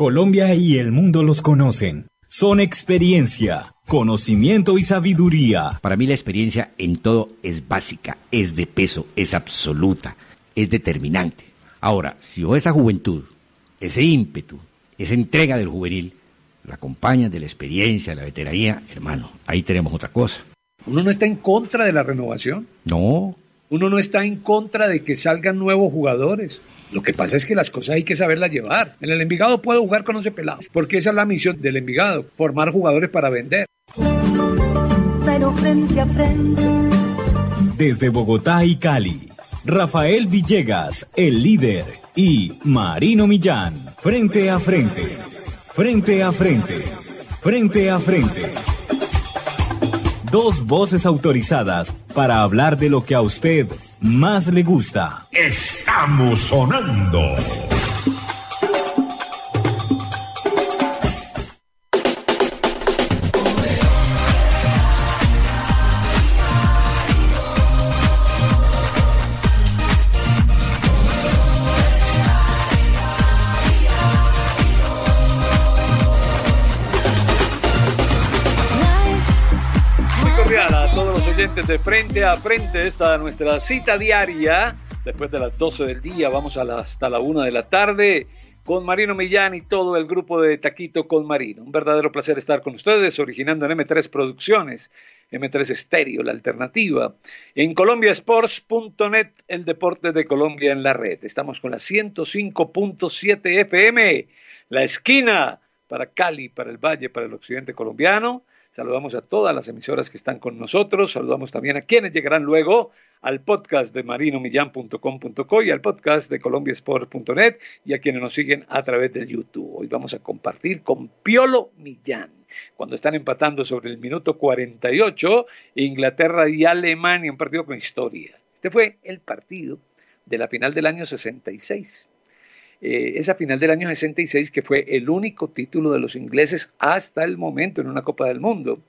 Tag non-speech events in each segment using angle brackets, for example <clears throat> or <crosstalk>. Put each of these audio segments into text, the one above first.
Colombia y el mundo los conocen. Son experiencia, conocimiento y sabiduría. Para mí la experiencia en todo es básica, es de peso, es absoluta, es determinante. Ahora, si o esa juventud, ese ímpetu, esa entrega del juvenil, la acompaña de la experiencia, la veteranía, hermano, ahí tenemos otra cosa. Uno no está en contra de la renovación. No. Uno no está en contra de que salgan nuevos jugadores. Lo que pasa es que las cosas hay que saberlas llevar. En el Envigado puedo jugar con 11 pelados, porque esa es la misión del Envigado, formar jugadores para vender. Pero frente a frente. Desde Bogotá y Cali, Rafael Villegas, el líder, y Marino Millán, frente a frente, frente a frente. Frente a frente dos voces autorizadas para hablar de lo que a usted más le gusta. Estamos sonando. frente a frente. está nuestra cita diaria. Después de las 12 del día, vamos hasta la 1 de la tarde con Marino Millán y todo el grupo de Taquito con Marino. Un verdadero placer estar con ustedes, originando en M3 Producciones, M3 Stereo, la alternativa. En colombiasports.net, el deporte de Colombia en la red. Estamos con la 105.7 FM, la esquina para Cali, para el Valle, para el occidente colombiano Saludamos a todas las emisoras que están con nosotros. Saludamos también a quienes llegarán luego al podcast de marinomillán.com.co y al podcast de colombiasport.net y a quienes nos siguen a través del YouTube. Hoy vamos a compartir con Piolo Millán. Cuando están empatando sobre el minuto 48, Inglaterra y Alemania, un partido con historia. Este fue el partido de la final del año 66. Eh, esa final del año 66 que fue el único título de los ingleses hasta el momento en una Copa del Mundo.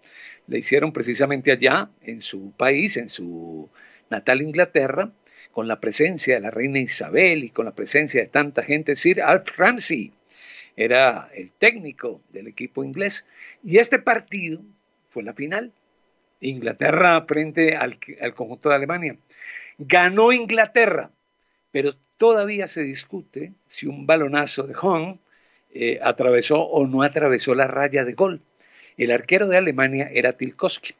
Le hicieron precisamente allá, en su país, en su natal Inglaterra, con la presencia de la reina Isabel y con la presencia de tanta gente, Sir Alf Ramsey era el técnico del equipo inglés y este partido fue la final. Inglaterra frente al conjunto de Alemania. Ganó Inglaterra, pero Todavía se discute si un balonazo de Hong eh, atravesó o no atravesó la raya de gol. El arquero de Alemania era Tilkowski.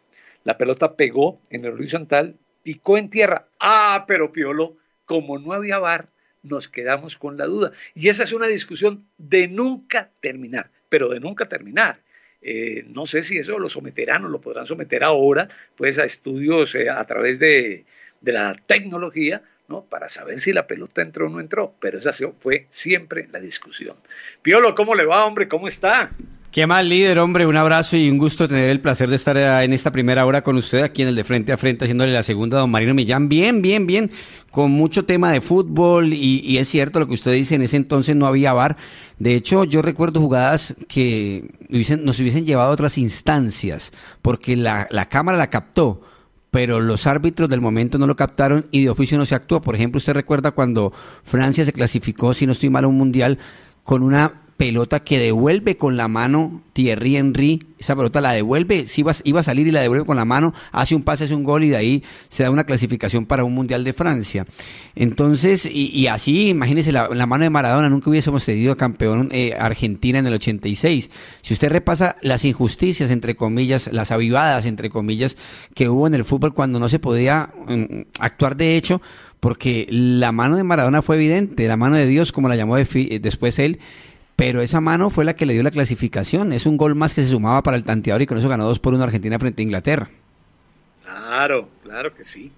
La pelota pegó en el horizontal, picó en tierra. Ah, pero Piolo, como no había bar, nos quedamos con la duda. Y esa es una discusión de nunca terminar, pero de nunca terminar. Eh, no sé si eso lo someterán o lo podrán someter ahora, pues a estudios eh, a través de la tecnología, para saber si la pelota entró o no entró, pero esa fue siempre la discusión. Piolo, ¿cómo le va, hombre? ¿Cómo está? Qué mal líder, hombre. Un abrazo y un gusto tener el placer de estar eh, en esta primera hora con usted aquí en el de frente a frente, haciéndole la segunda don Marino Millán. Bien, bien, bien, con mucho tema de fútbol y, es cierto lo que usted dice, en ese entonces no había bar. De hecho, yo recuerdo jugadas que nos hubiesen llevado a otras instancias porque la cámara la captó pero los árbitros del momento no lo captaron y de oficio no se actuó. Por ejemplo, usted recuerda cuando Francia se clasificó, si no estoy mal, a un mundial con una pelota que devuelve con la mano Thierry Henry, esa pelota la devuelve, si iba, iba, a salir y la devuelve con la mano, hace un pase, hace un gol y de ahí se da una clasificación para un Mundial de Francia. Entonces, y, así, imagínense, la, mano de Maradona, nunca hubiésemos tenido campeón eh, Argentina en el 86. Si usted repasa las injusticias, entre comillas, las avivadas, entre comillas, que hubo en el fútbol cuando no se podía mm, actuar de hecho, porque la mano de Maradona fue evidente, la mano de Dios, como la llamó eh, después él, pero esa mano fue la que le dio la clasificación. Es un gol más que se sumaba para el tanteador y con eso ganó 2 por 1 Argentina frente a Inglaterra. Claro, claro que sí.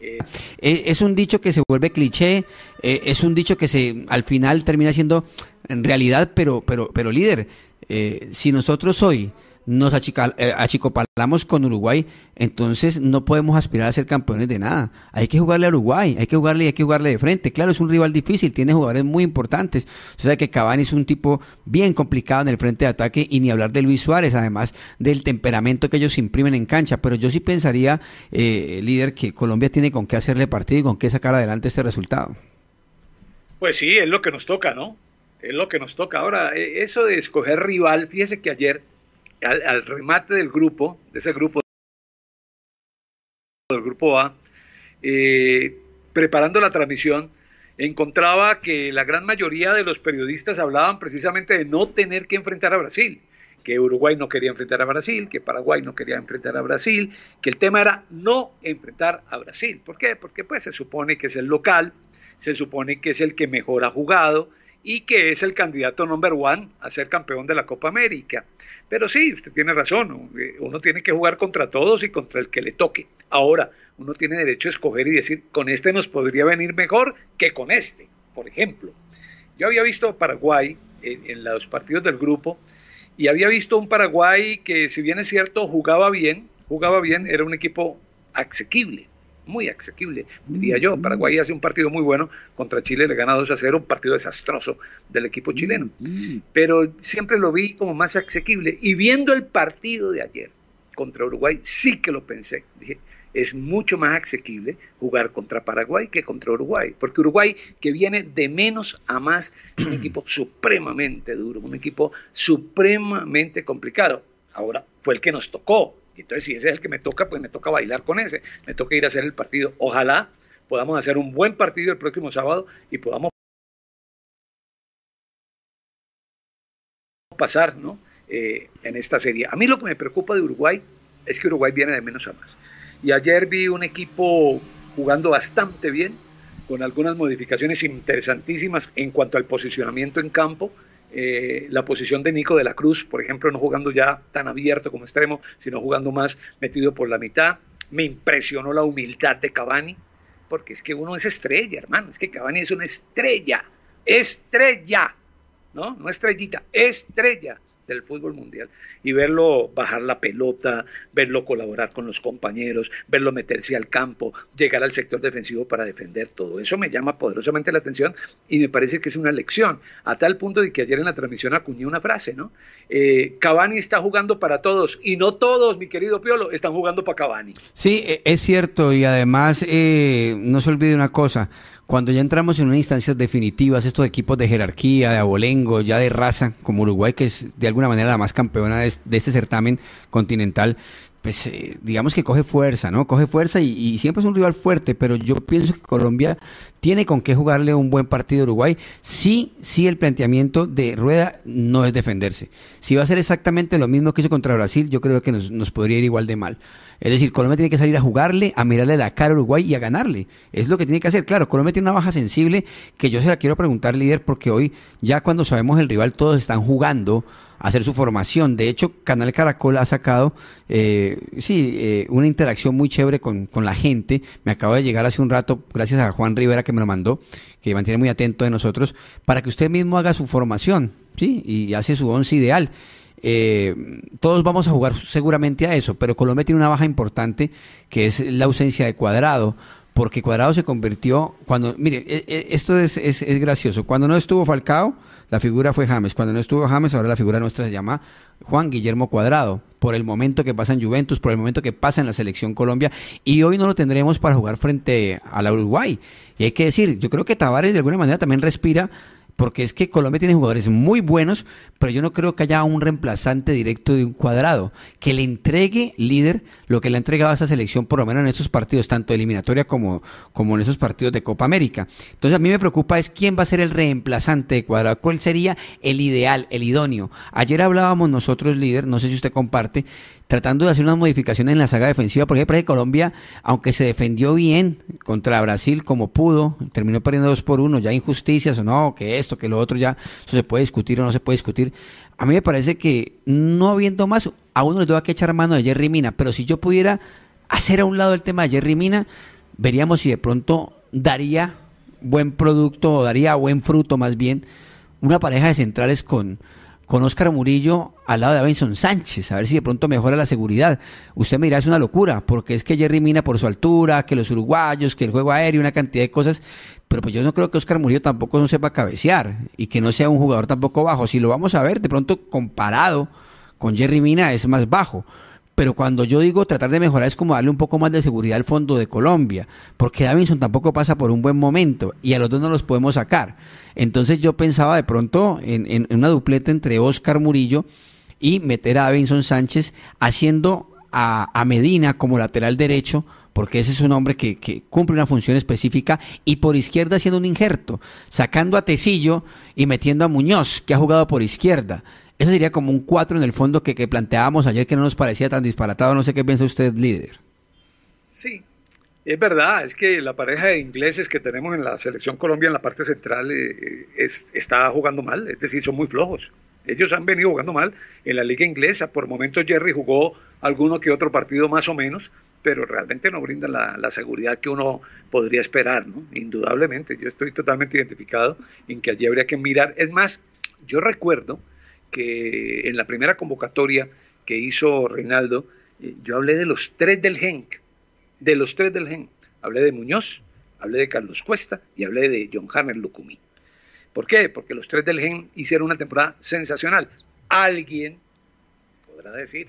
Eh, e, es un dicho que se vuelve cliché, e, es un dicho que se al final termina siendo en realidad, pero, pero, pero líder. Eh, si nosotros hoy nos eh, achicopalamos con Uruguay, entonces no podemos aspirar a ser campeones de nada. Hay que jugarle a Uruguay, hay que jugarle y hay que jugarle de frente. Claro, es un rival difícil, tiene jugadores muy importantes. O sea que Cavani es un tipo bien complicado en el frente de ataque y ni hablar de Luis Suárez, además del temperamento que ellos imprimen en cancha. Pero yo sí pensaría, eh, líder, que Colombia tiene con qué hacerle partido y con qué sacar adelante este resultado. Pues sí, es lo que nos toca, ¿no? Es lo que nos toca. Ahora, eh, eso de escoger rival, fíjese que ayer al, remate del grupo, de ese grupo, del grupo A, eh, preparando la transmisión, encontraba que la gran mayoría de los periodistas hablaban precisamente de no tener que enfrentar a Brasil, que Uruguay no quería enfrentar a Brasil, que Paraguay no quería enfrentar a Brasil, que el tema era no enfrentar a Brasil. ¿Por qué? Porque pues se supone que es el local, se supone que es el que mejor ha jugado, y que es el candidato number one a ser campeón de la Copa América. Pero sí, usted tiene razón, eh, uno tiene que jugar contra todos y contra el que le toque. Ahora, uno tiene derecho a escoger y decir, con este nos podría venir mejor que con este, por ejemplo. Yo había visto Paraguay en, en los partidos del grupo y había visto un Paraguay que, si bien es cierto, jugaba bien, jugaba bien, era un equipo asequible muy asequible, diría yo. Paraguay hace un partido muy bueno, contra Chile le gana 2 a 0, un partido desastroso del equipo chileno. Pero siempre lo vi como más asequible. Y viendo el partido de ayer contra Uruguay, sí que lo pensé. Dije, es mucho más asequible jugar contra Paraguay que contra Uruguay, porque Uruguay que viene de menos a más, un <clears throat> equipo supremamente duro, un equipo supremamente complicado. Ahora fue el que nos tocó, entonces, si ese es el que me toca, pues me toca bailar con ese, me toca ir a hacer el partido. Ojalá podamos hacer un buen partido el próximo sábado y podamos pasar ¿no? Eh, en esta serie. A mí lo que me preocupa de Uruguay es que Uruguay viene de menos a más. Y ayer vi un equipo jugando bastante bien, con algunas modificaciones interesantísimas en cuanto al posicionamiento en campo eh, la posición de Nico de la Cruz, por ejemplo, no jugando ya tan abierto como extremo, sino jugando más metido por la mitad. Me impresionó la humildad de Cavani, porque es que uno es estrella, hermano, es que Cavani es una estrella, estrella, ¿no? No estrellita, estrella del fútbol mundial y verlo bajar la pelota, verlo colaborar con los compañeros, verlo meterse al campo, llegar al sector defensivo para defender todo. Eso me llama poderosamente la atención y me parece que es una lección, a tal punto de que ayer en la transmisión acuñé una frase, ¿no? Eh, Cavani está jugando para todos y no todos, mi querido Piolo, están jugando para Cavani. Sí, e, es cierto y además eh, no se olvide una cosa. Cuando ya entramos en unas instancias definitivas, estos equipos de jerarquía, de abolengo, ya de raza, como Uruguay, que es de alguna manera la más campeona de, este certamen continental, pues eh, digamos que coge fuerza, ¿no? Coge fuerza y, siempre es un rival fuerte, pero yo pienso que Colombia tiene con qué jugarle un buen partido a Uruguay. si sí, el planteamiento de Rueda no es defenderse. Si va a ser exactamente lo mismo que hizo contra Brasil, yo creo que nos, nos podría ir igual de mal. Es decir, Colombia tiene que salir a jugarle, a mirarle la cara a Uruguay y a ganarle. Es lo que tiene que hacer. Claro, Colombia tiene una baja sensible que yo se la quiero preguntar, líder, porque hoy ya cuando sabemos el rival todos están jugando hacer su formación. De hecho, Canal Caracol ha sacado, eh, sí, eh, una interacción muy chévere con, la gente. Me acabo de llegar hace un rato, gracias a Juan Rivera que me lo mandó, que mantiene muy atento de nosotros, para que usted mismo haga su formación, ¿sí? Y hace su once ideal. Eh, todos vamos a jugar seguramente a eso, pero Colombia tiene una baja importante que es la ausencia de cuadrado porque Cuadrado se convirtió cuando, mire, e, e, esto es, es, gracioso, cuando no estuvo Falcao, la figura fue James, cuando no estuvo James, ahora la figura nuestra se llama Juan Guillermo Cuadrado, por el momento que pasa en Juventus, por el momento que pasa en la selección Colombia, y hoy no lo tendremos para jugar frente a la Uruguay. Y hay que decir, yo creo que Tavares de alguna manera también respira porque es que Colombia tiene jugadores muy buenos, pero yo no creo que haya un reemplazante directo de un cuadrado que le entregue líder lo que le ha entregado a esa selección, por lo menos en esos partidos, tanto de eliminatoria como, como en esos partidos de Copa América. Entonces a mí me preocupa es quién va a ser el reemplazante de cuadrado, cuál sería el ideal, el idóneo. Ayer hablábamos nosotros, líder, no sé si usted comparte, tratando de hacer unas modificaciones en la saga defensiva. Por ejemplo, Colombia, aunque se defendió bien contra Brasil como pudo, terminó perdiendo dos por uno, ya injusticias o no, que esto, que lo otro, ya eso se puede discutir o no se puede discutir. A mí me parece que no habiendo más, a uno le tengo que echar mano de Jerry Mina, pero si yo pudiera hacer a un lado el tema de Jerry Mina, veríamos si de pronto daría buen producto, o daría buen fruto más bien, una pareja de centrales con con Óscar Murillo al lado de Benson Sánchez, a ver si de pronto mejora la seguridad. Usted me dirá, es una locura, porque es que Jerry Mina por su altura, que los uruguayos, que el juego aéreo, una cantidad de cosas, pero pues yo no creo que Óscar Murillo tampoco no sepa cabecear y que no sea un jugador tampoco bajo. Si lo vamos a ver, de pronto comparado con Jerry Mina es más bajo pero cuando yo digo tratar de mejorar es como darle un poco más de seguridad al fondo de Colombia, porque Davinson tampoco pasa por un buen momento y a los dos no los podemos sacar. Entonces yo pensaba de pronto en, una dupleta entre Oscar Murillo y meter a Davinson Sánchez haciendo a, Medina como lateral derecho porque ese es un hombre que, que, cumple una función específica, y por izquierda haciendo un injerto, sacando a Tecillo y metiendo a Muñoz, que ha jugado por izquierda. Eso sería como un 4 en el fondo que, planteábamos ayer que no nos parecía tan disparatado. No sé qué piensa usted, líder. Sí, es verdad, es que la pareja de ingleses que tenemos en la selección Colombia en la parte central eh, eh, está jugando mal, es decir, son muy flojos. Ellos han venido jugando mal en la liga inglesa. Por momentos Jerry jugó alguno que otro partido más o menos, pero realmente no brinda la, la, seguridad que uno podría esperar, ¿no? Indudablemente, yo estoy totalmente identificado en que allí habría que mirar. Es más, yo recuerdo que en la primera convocatoria que hizo Reinaldo, eh, yo hablé de los tres del Henk de los tres del gen. Hablé de Muñoz, hablé de Carlos Cuesta y hablé de John harner Lucumí. ¿Por qué? Porque los tres del gen hicieron una temporada sensacional. Alguien podrá decir,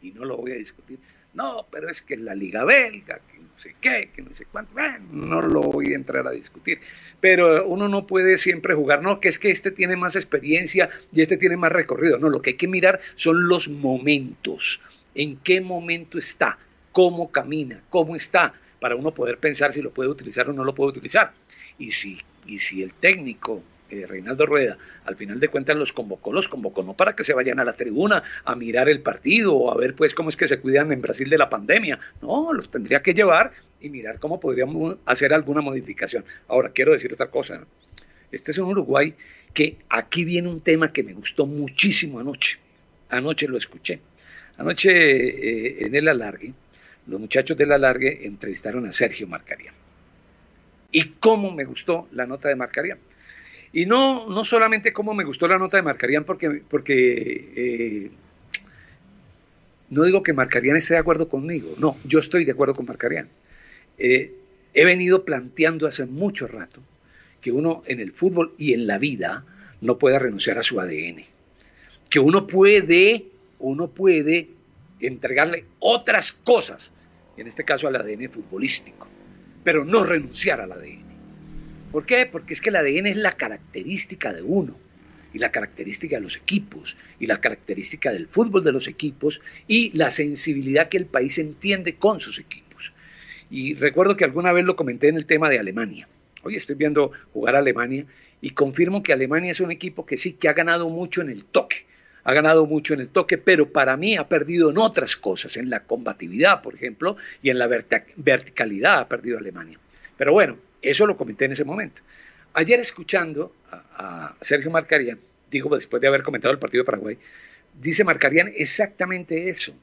y no lo voy a discutir, no, pero es que la Liga Belga, que no sé qué, que no sé cuánto. no lo voy a entrar a discutir. Pero uno no puede siempre jugar, no, que es que este tiene más experiencia y este tiene más recorrido. No, lo que hay que mirar son los momentos. ¿En qué momento está? ¿Cómo camina? ¿Cómo está? Para uno poder pensar si lo puede utilizar o no lo puede utilizar. Y si, y si el técnico Reinaldo Rueda, al final de cuentas los convocó, los convocó no para que se vayan a la tribuna a mirar el partido o a ver pues cómo es que se cuidan en Brasil de la pandemia, no, los tendría que llevar y mirar cómo podríamos hacer alguna modificación. Ahora, quiero decir otra cosa, este es un Uruguay que aquí viene un tema que me gustó muchísimo anoche, anoche lo escuché, anoche eh, en el alargue, los muchachos del alargue entrevistaron a Sergio Marcaría. Y cómo me gustó la nota de Marcaría y no, no solamente como me gustó la nota de Marcarían, porque, porque eh, no digo que Marcarían esté de acuerdo conmigo, no, yo estoy de acuerdo con Marcarían. Eh, he venido planteando hace mucho rato que uno en el fútbol y en la vida no pueda renunciar a su ADN, que uno puede, uno puede entregarle otras cosas, en este caso al ADN futbolístico, pero no renunciar al ADN. ¿Por qué? Porque es que el ADN es la característica de uno y la característica de los equipos y la característica del fútbol de los equipos y la sensibilidad que el país entiende con sus equipos. Y recuerdo que alguna vez lo comenté en el tema de Alemania. Hoy estoy viendo jugar a Alemania y confirmo que Alemania es un equipo que sí, que ha ganado mucho en el toque. Ha ganado mucho en el toque, pero para mí ha perdido en otras cosas, en la combatividad, por ejemplo, y en la verticalidad ha perdido Alemania. Pero bueno, eso lo comenté en ese momento. Ayer escuchando a, Sergio Marcarían, digo después de haber comentado el partido de Paraguay, dice Marcarían exactamente eso.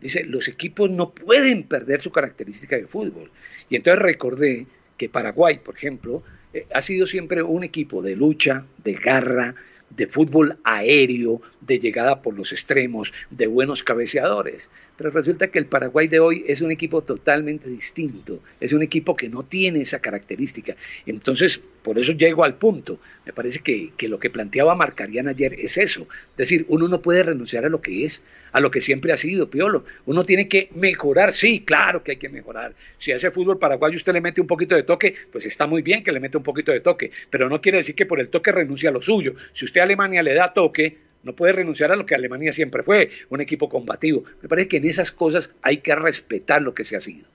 Dice, los equipos no pueden perder su característica de fútbol. Y entonces recordé que Paraguay, por ejemplo, eh, ha sido siempre un equipo de lucha, de garra, de fútbol aéreo, de llegada por los extremos, de buenos cabeceadores. Pero resulta que el Paraguay de hoy es un equipo totalmente distinto, es un equipo que no tiene esa característica. Entonces, por eso llego al punto. Me parece que, lo que planteaba Marcarían ayer es eso. Es decir, uno no puede renunciar a lo que es, a lo que siempre ha sido, Piolo. Uno tiene que mejorar, sí, claro que hay que mejorar. Si hace fútbol paraguayo usted le mete un poquito de toque, pues está muy bien que le mete un poquito de toque, pero no quiere decir que por el toque renuncie a lo suyo. Si usted Alemania le da toque, no puede renunciar a lo que Alemania siempre fue, un equipo combativo. Me parece que en esas cosas hay que respetar lo que se ha sido.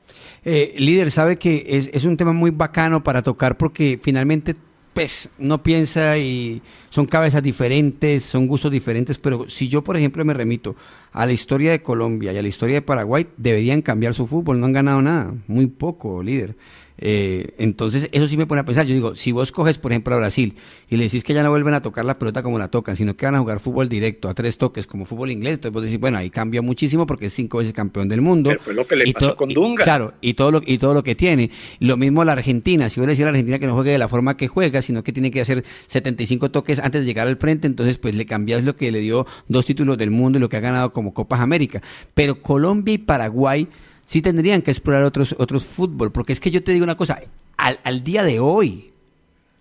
Eh, líder, sabe que es, un tema muy bacano para tocar porque finalmente pues no piensa y son cabezas diferentes, son gustos diferentes, pero si yo por ejemplo me remito a la historia de Colombia y a la historia de Paraguay, deberían cambiar su fútbol, no han ganado nada, muy poco, líder. Eh, entonces, eso sí me pone a pensar. Yo digo, si vos coges, por ejemplo, a Brasil y le decís que ya no vuelven a tocar la pelota como la tocan, sino que van a jugar fútbol directo a tres toques como fútbol inglés, entonces vos decís, bueno, ahí cambia muchísimo porque es cinco veces campeón del mundo. fue lo que le pasó con Dunga. claro, y todo, lo, y todo lo que tiene. Lo mismo la Argentina. Si vos le decís a la Argentina que no juegue de la forma que juega, sino que tiene que hacer 75 toques antes de llegar al frente, entonces pues le cambias lo que le dio dos títulos del mundo y lo que ha ganado como Copas América. Pero Colombia y Paraguay sí tendrían que explorar otros, otros fútbol, porque es que yo te digo una cosa, al, al día de hoy,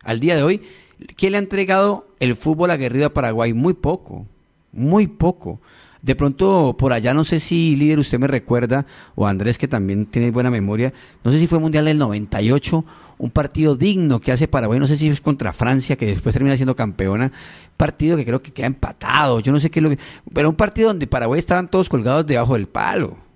al día de hoy, ¿quién le ha entregado el fútbol aguerrido a Paraguay? Muy poco, muy poco. De pronto, por allá, no sé si líder usted me recuerda, o Andrés que también tiene buena memoria, no sé si fue Mundial del 98, un partido digno que hace Paraguay, no sé si es contra Francia, que después termina siendo campeona, partido que creo que queda empatado, yo no sé qué es lo que... Pero un partido donde Paraguay estaban todos colgados debajo del palo.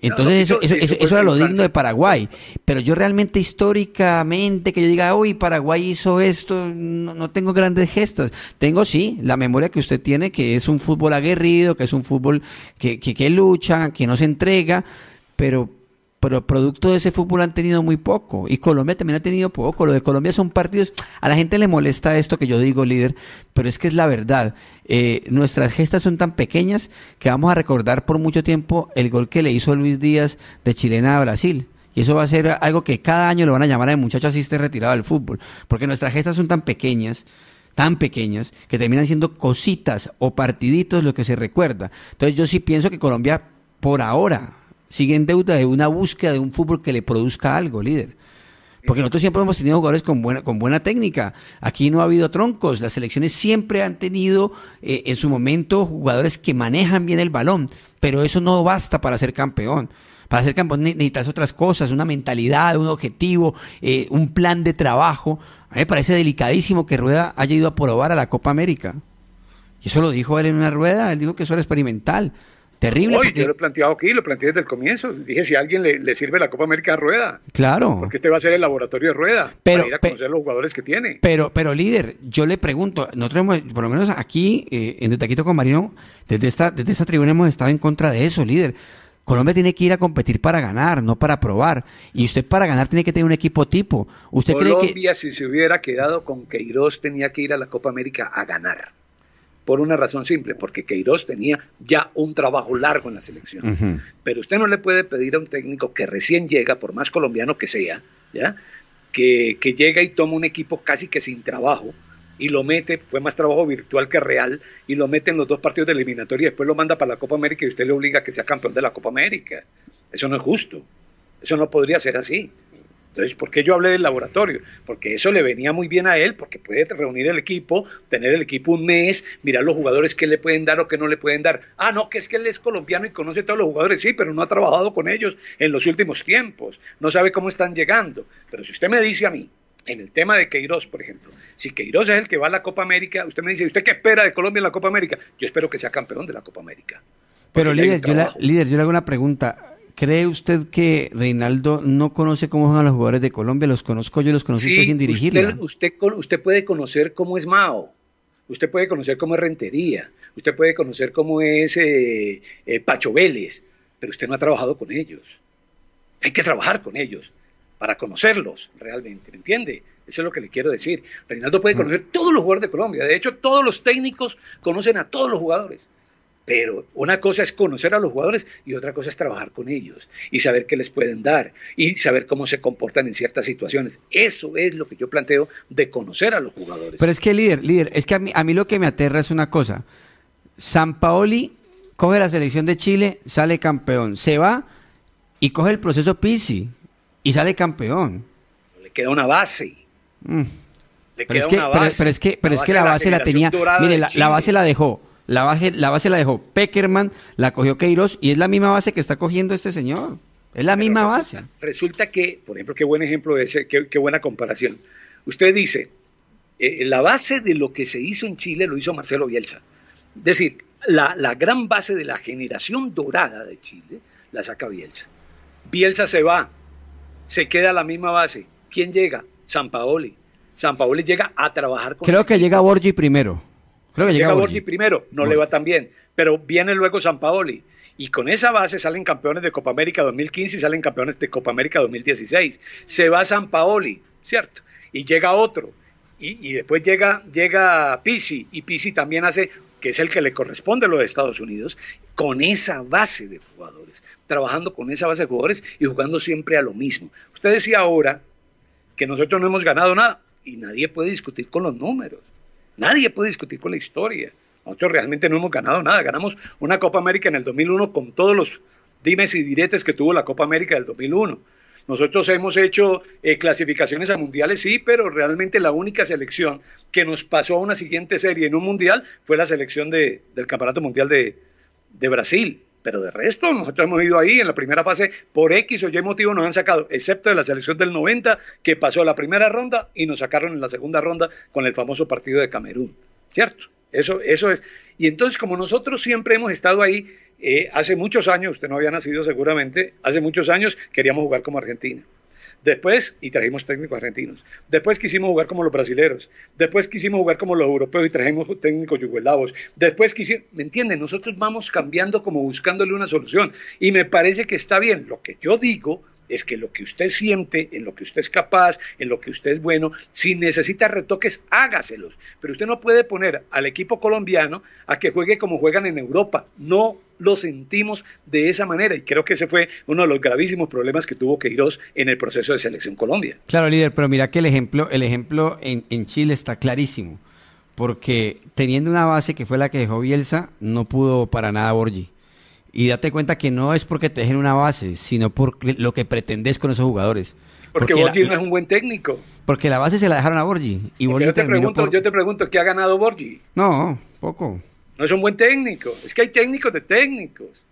Entonces eso, eso, eso, era lo digno de Paraguay. Pero yo realmente históricamente que yo diga, hoy Paraguay hizo esto, no, tengo grandes gestas. Tengo sí la memoria que usted tiene, que es un fútbol aguerrido, que es un fútbol que, que, que lucha, que no se entrega, pero pero producto de ese fútbol han tenido muy poco. Y Colombia también ha tenido poco. Lo de Colombia son partidos. A la gente le molesta esto que yo digo, líder, pero es que es la verdad. Eh, nuestras gestas son tan pequeñas que vamos a recordar por mucho tiempo el gol que le hizo Luis Díaz de Chilena a Brasil. Y eso va a ser algo que cada año lo van a llamar a el muchacho esté retirado del fútbol. Porque nuestras gestas son tan pequeñas tan pequeñas que terminan siendo cositas o partiditos lo que se recuerda. Entonces yo sí pienso que Colombia por ahora sigue en deuda de una búsqueda de un fútbol que le produzca algo, líder. Porque nosotros siempre hemos tenido jugadores con buena, con buena técnica. Aquí no ha habido troncos. Las selecciones siempre han tenido eh, en su momento jugadores que manejan bien el balón. Pero eso no basta para ser campeón. Para ser campeón necesitas otras cosas, una mentalidad, un objetivo, eh, un plan de trabajo. A mí me parece delicadísimo que Rueda haya ido a probar a la Copa América. Y eso lo dijo él en una rueda. Él dijo que eso era experimental. Terrible. Yo lo he planteado aquí, lo planteé desde el comienzo. Dije, si a alguien le, sirve la Copa América a Rueda. Claro. Porque este va a ser el laboratorio de Rueda pero, para ir a conocer los jugadores que tiene. Pero, pero líder, yo le pregunto, nosotros por lo menos aquí, eh, en el Taquito con Marino, desde esta, desde esta tribuna hemos estado en contra de eso, líder. Colombia tiene que ir a competir para ganar, no para probar. Y usted para ganar tiene que tener un equipo tipo. Usted Colombia, si se hubiera quedado con Queiroz, tenía que ir a la Copa América a ganar por una razón simple, porque Queiroz tenía ya un trabajo largo en la selección. Pero usted no le puede pedir a un técnico que recién llega, por más colombiano que sea, ¿ya? Que, que llega y toma un equipo casi que sin trabajo y lo mete, fue más trabajo virtual que real, y lo mete en los dos partidos de eliminatoria y después lo manda para la Copa América y usted le obliga a que sea campeón de la Copa América. Eso no es justo. Eso no podría ser así. Entonces, ¿por qué yo hablé del laboratorio? Porque eso le venía muy bien a él, porque puede reunir el equipo, tener el equipo un mes, mirar los jugadores que le pueden dar o que no le pueden dar. Ah, no, que es que él es colombiano y conoce a todos los jugadores, sí, pero no ha trabajado con ellos en los últimos tiempos, no sabe cómo están llegando. Pero si usted me dice a mí, en el tema de Queiroz, por ejemplo, si Queiroz es el que va a la Copa América, usted me dice, ¿usted qué espera de Colombia en la Copa América? Yo espero que sea campeón de la Copa América. Pero líder yo, líder, yo le hago una pregunta ¿Cree usted que Reinaldo no conoce cómo juegan los jugadores de Colombia? Los conozco yo, los conocí sin Usted, usted, usted puede conocer cómo es Mao, usted puede conocer cómo es Rentería, usted puede conocer cómo es eh, eh, Pacho Vélez, pero usted no ha trabajado con ellos. Hay que trabajar con ellos para conocerlos realmente, ¿me entiende? Eso es lo que le quiero decir. Reinaldo puede mm. conocer todos los jugadores de Colombia. De hecho, todos los técnicos conocen a todos los jugadores. Pero una cosa es conocer a los jugadores y otra cosa es trabajar con ellos y saber qué les pueden dar y saber cómo se comportan en ciertas situaciones. Eso es lo que yo planteo de conocer a los jugadores. Pero es que, líder, líder, es que a mí, lo que me aterra es una cosa. San Paoli coge la selección de Chile, sale campeón, se va y coge el proceso Pisi y sale campeón. Le queda una base. Mm. Le queda una base. Pero, es que, pero la, es que base la base la, tenía. Mire, la base la dejó la base, la base la dejó Peckerman, la cogió Queiroz y es la misma base que está cogiendo este señor. Es la misma base. Resulta que, por ejemplo, qué buen ejemplo ese, eh, qué, qué buena comparación. Usted dice, eh, la base de lo que se hizo en Chile lo hizo Marcelo Bielsa. Es decir, la, gran base de la generación dorada de Chile la saca Bielsa. Bielsa se va, se queda la misma base. ¿Quién llega? San Paoli. San Paoli llega a trabajar con... Creo que llega Borgi primero llega, Borgi. primero, no le va tan bien, pero viene luego San Paoli. Y con esa base salen campeones de Copa América 2015 y salen campeones de Copa América 2016. Se va San Paoli, ¿cierto? Y llega otro. Y, después llega, llega Pisi. Y Pisi también hace, que es el que le corresponde a los Estados Unidos, con esa base de jugadores. Trabajando con esa base de jugadores y jugando siempre a lo mismo. Usted decía ahora que nosotros no hemos ganado nada. Y nadie puede discutir con los números. Nadie puede discutir con la historia. Nosotros realmente no hemos ganado nada. Ganamos una Copa América en el 2001 con todos los dimes y diretes que tuvo la Copa América del 2001. Nosotros hemos hecho eh, clasificaciones a mundiales, sí, pero realmente la única selección que nos pasó a una siguiente serie en un mundial fue la selección del Campeonato Mundial de Brasil. Pero de resto, nosotros hemos ido ahí en la primera fase, por X o Y motivo nos han sacado, excepto de la selección del 90, que pasó la primera ronda y nos sacaron en la segunda ronda con el famoso partido de Camerún. ¿Cierto? Eso, eso es. Y entonces, como nosotros siempre hemos estado ahí, eh, hace muchos años, usted no había nacido seguramente, hace muchos años queríamos jugar como Argentina. Después, y trajimos técnicos argentinos. Después quisimos jugar como los brasileños, Después quisimos jugar como los europeos y trajimos técnicos yugoslavos. Después quisimos, ¿me entienden? Nosotros vamos cambiando como buscándole una solución. Y me parece que está bien. Lo que yo digo es que lo que usted siente, en lo que usted es capaz, en lo que usted es bueno, si necesita retoques, hágaselos. Pero usted no puede poner al equipo colombiano a que juegue como juegan en Europa. No lo sentimos de esa manera y creo que ese fue uno de los gravísimos problemas que tuvo Queiroz en el proceso de selección Colombia. Claro, líder, pero mira que el ejemplo, el ejemplo en, Chile está clarísimo, porque teniendo una base que fue la que dejó Bielsa, no pudo para nada Borgi. Y date cuenta que no es porque te dejen una base, sino por lo que pretendes con esos jugadores. Porque, Borgi no es un buen técnico. Porque la base se la dejaron a Borgi. Y te yo te pregunto, ¿qué ha ganado Borgi? No, poco no es un buen técnico. Es que hay técnicos de técnicos.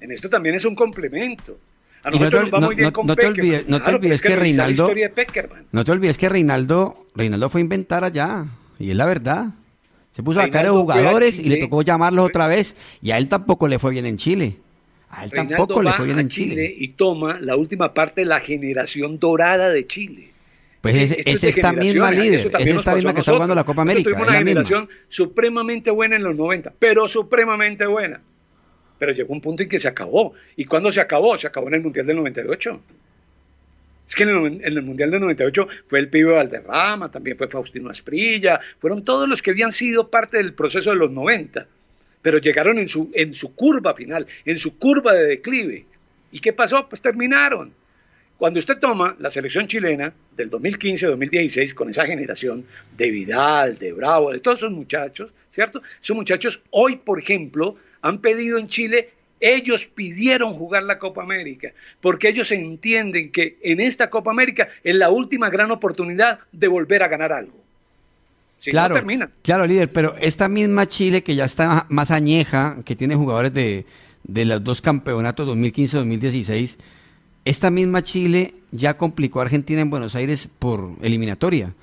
En esto también es un complemento. A nosotros no te, nos va muy bien con olvides, no te olvides que, Reinaldo. No te olvides que Reinaldo, fue a inventar allá. Y es la verdad. Se puso a cara de jugadores y le tocó llamarlos otra vez. Y a él tampoco le fue bien en Chile. A él tampoco le fue bien en Chile. Chile. Y toma la última parte de la generación dorada de Chile. Pues es, esta misma líder, es esta misma que está jugando la Copa América. tuvimos una generación supremamente buena en los 90, pero supremamente buena. Pero llegó un punto en que se acabó. ¿Y cuándo se acabó? Se acabó en el Mundial del 98. Es que en el, Mundial del 98 fue el pibe Valderrama, también fue Faustino Asprilla, fueron todos los que habían sido parte del proceso de los 90, pero llegaron en su, en su curva final, en su curva de declive. ¿Y qué pasó? Pues terminaron. Cuando usted toma la selección chilena del 2015-2016 con esa generación de Vidal, de Bravo, de todos esos muchachos, ¿cierto? Esos muchachos hoy, por ejemplo, han pedido en Chile, ellos pidieron jugar la Copa América, porque ellos entienden que en esta Copa América es la última gran oportunidad de volver a ganar algo. Si claro, termina. Claro, líder, pero esta misma Chile que ya está más añeja, que tiene jugadores de, de los dos campeonatos 2015-2016, esta misma Chile ya complicó a Argentina en Buenos Aires por eliminatoria.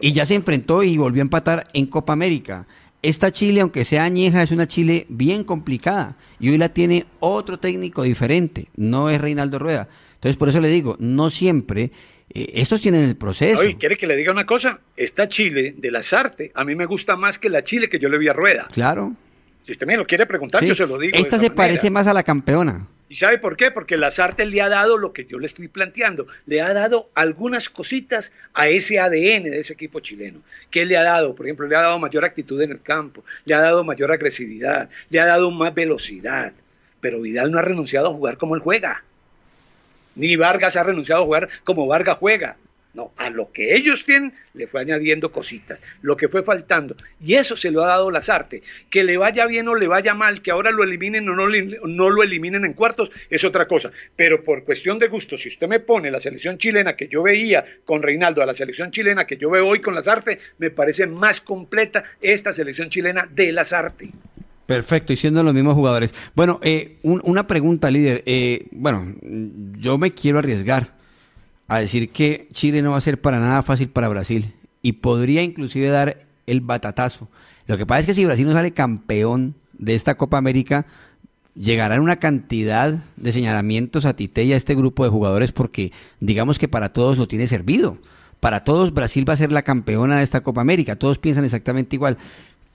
Y ya se enfrentó y volvió a empatar en Copa América. Esta Chile, aunque sea añeja, es una Chile bien complicada. Y hoy la tiene otro técnico diferente. No es Reinaldo Rueda. Entonces, por eso le digo, no siempre. Eh, estos tienen el proceso. Oye, ¿quiere que le diga una cosa? Esta Chile de las artes, a mí me gusta más que la Chile que yo le vi a Rueda. Claro. Si usted me lo quiere preguntar, yo se lo digo. Esta se parece más a la campeona. ¿Y sabe por qué? Porque las artes le ha dado lo que yo le estoy planteando, le ha dado algunas cositas a ese ADN de ese equipo chileno. ¿Qué le ha dado? Por ejemplo, le ha dado mayor actitud en el campo, le ha dado mayor agresividad, le ha dado más velocidad. Pero Vidal no ha renunciado a jugar como él juega. Ni Vargas ha renunciado a jugar como Vargas juega. No, a lo que ellos tienen le fue añadiendo cositas, lo que fue faltando. Y eso se lo ha dado las artes. Que le vaya bien o le vaya mal, que ahora lo eliminen o no, lo eliminen en cuartos, es otra cosa. Pero por cuestión de gusto, si usted me pone la selección chilena que yo veía con Reinaldo a la selección chilena que yo veo hoy con las artes, me parece más completa esta selección chilena de las artes. Perfecto, y siendo los mismos jugadores. Bueno, eh, una pregunta, líder. Eh, bueno, yo me quiero arriesgar a decir que Chile no va a ser para nada fácil para Brasil y podría inclusive dar el batatazo. Lo que pasa es que si Brasil no sale campeón de esta Copa América, llegarán una cantidad de señalamientos a Tite y a este grupo de jugadores porque digamos que para todos lo tiene servido. Para todos Brasil va a ser la campeona de esta Copa América, todos piensan exactamente igual.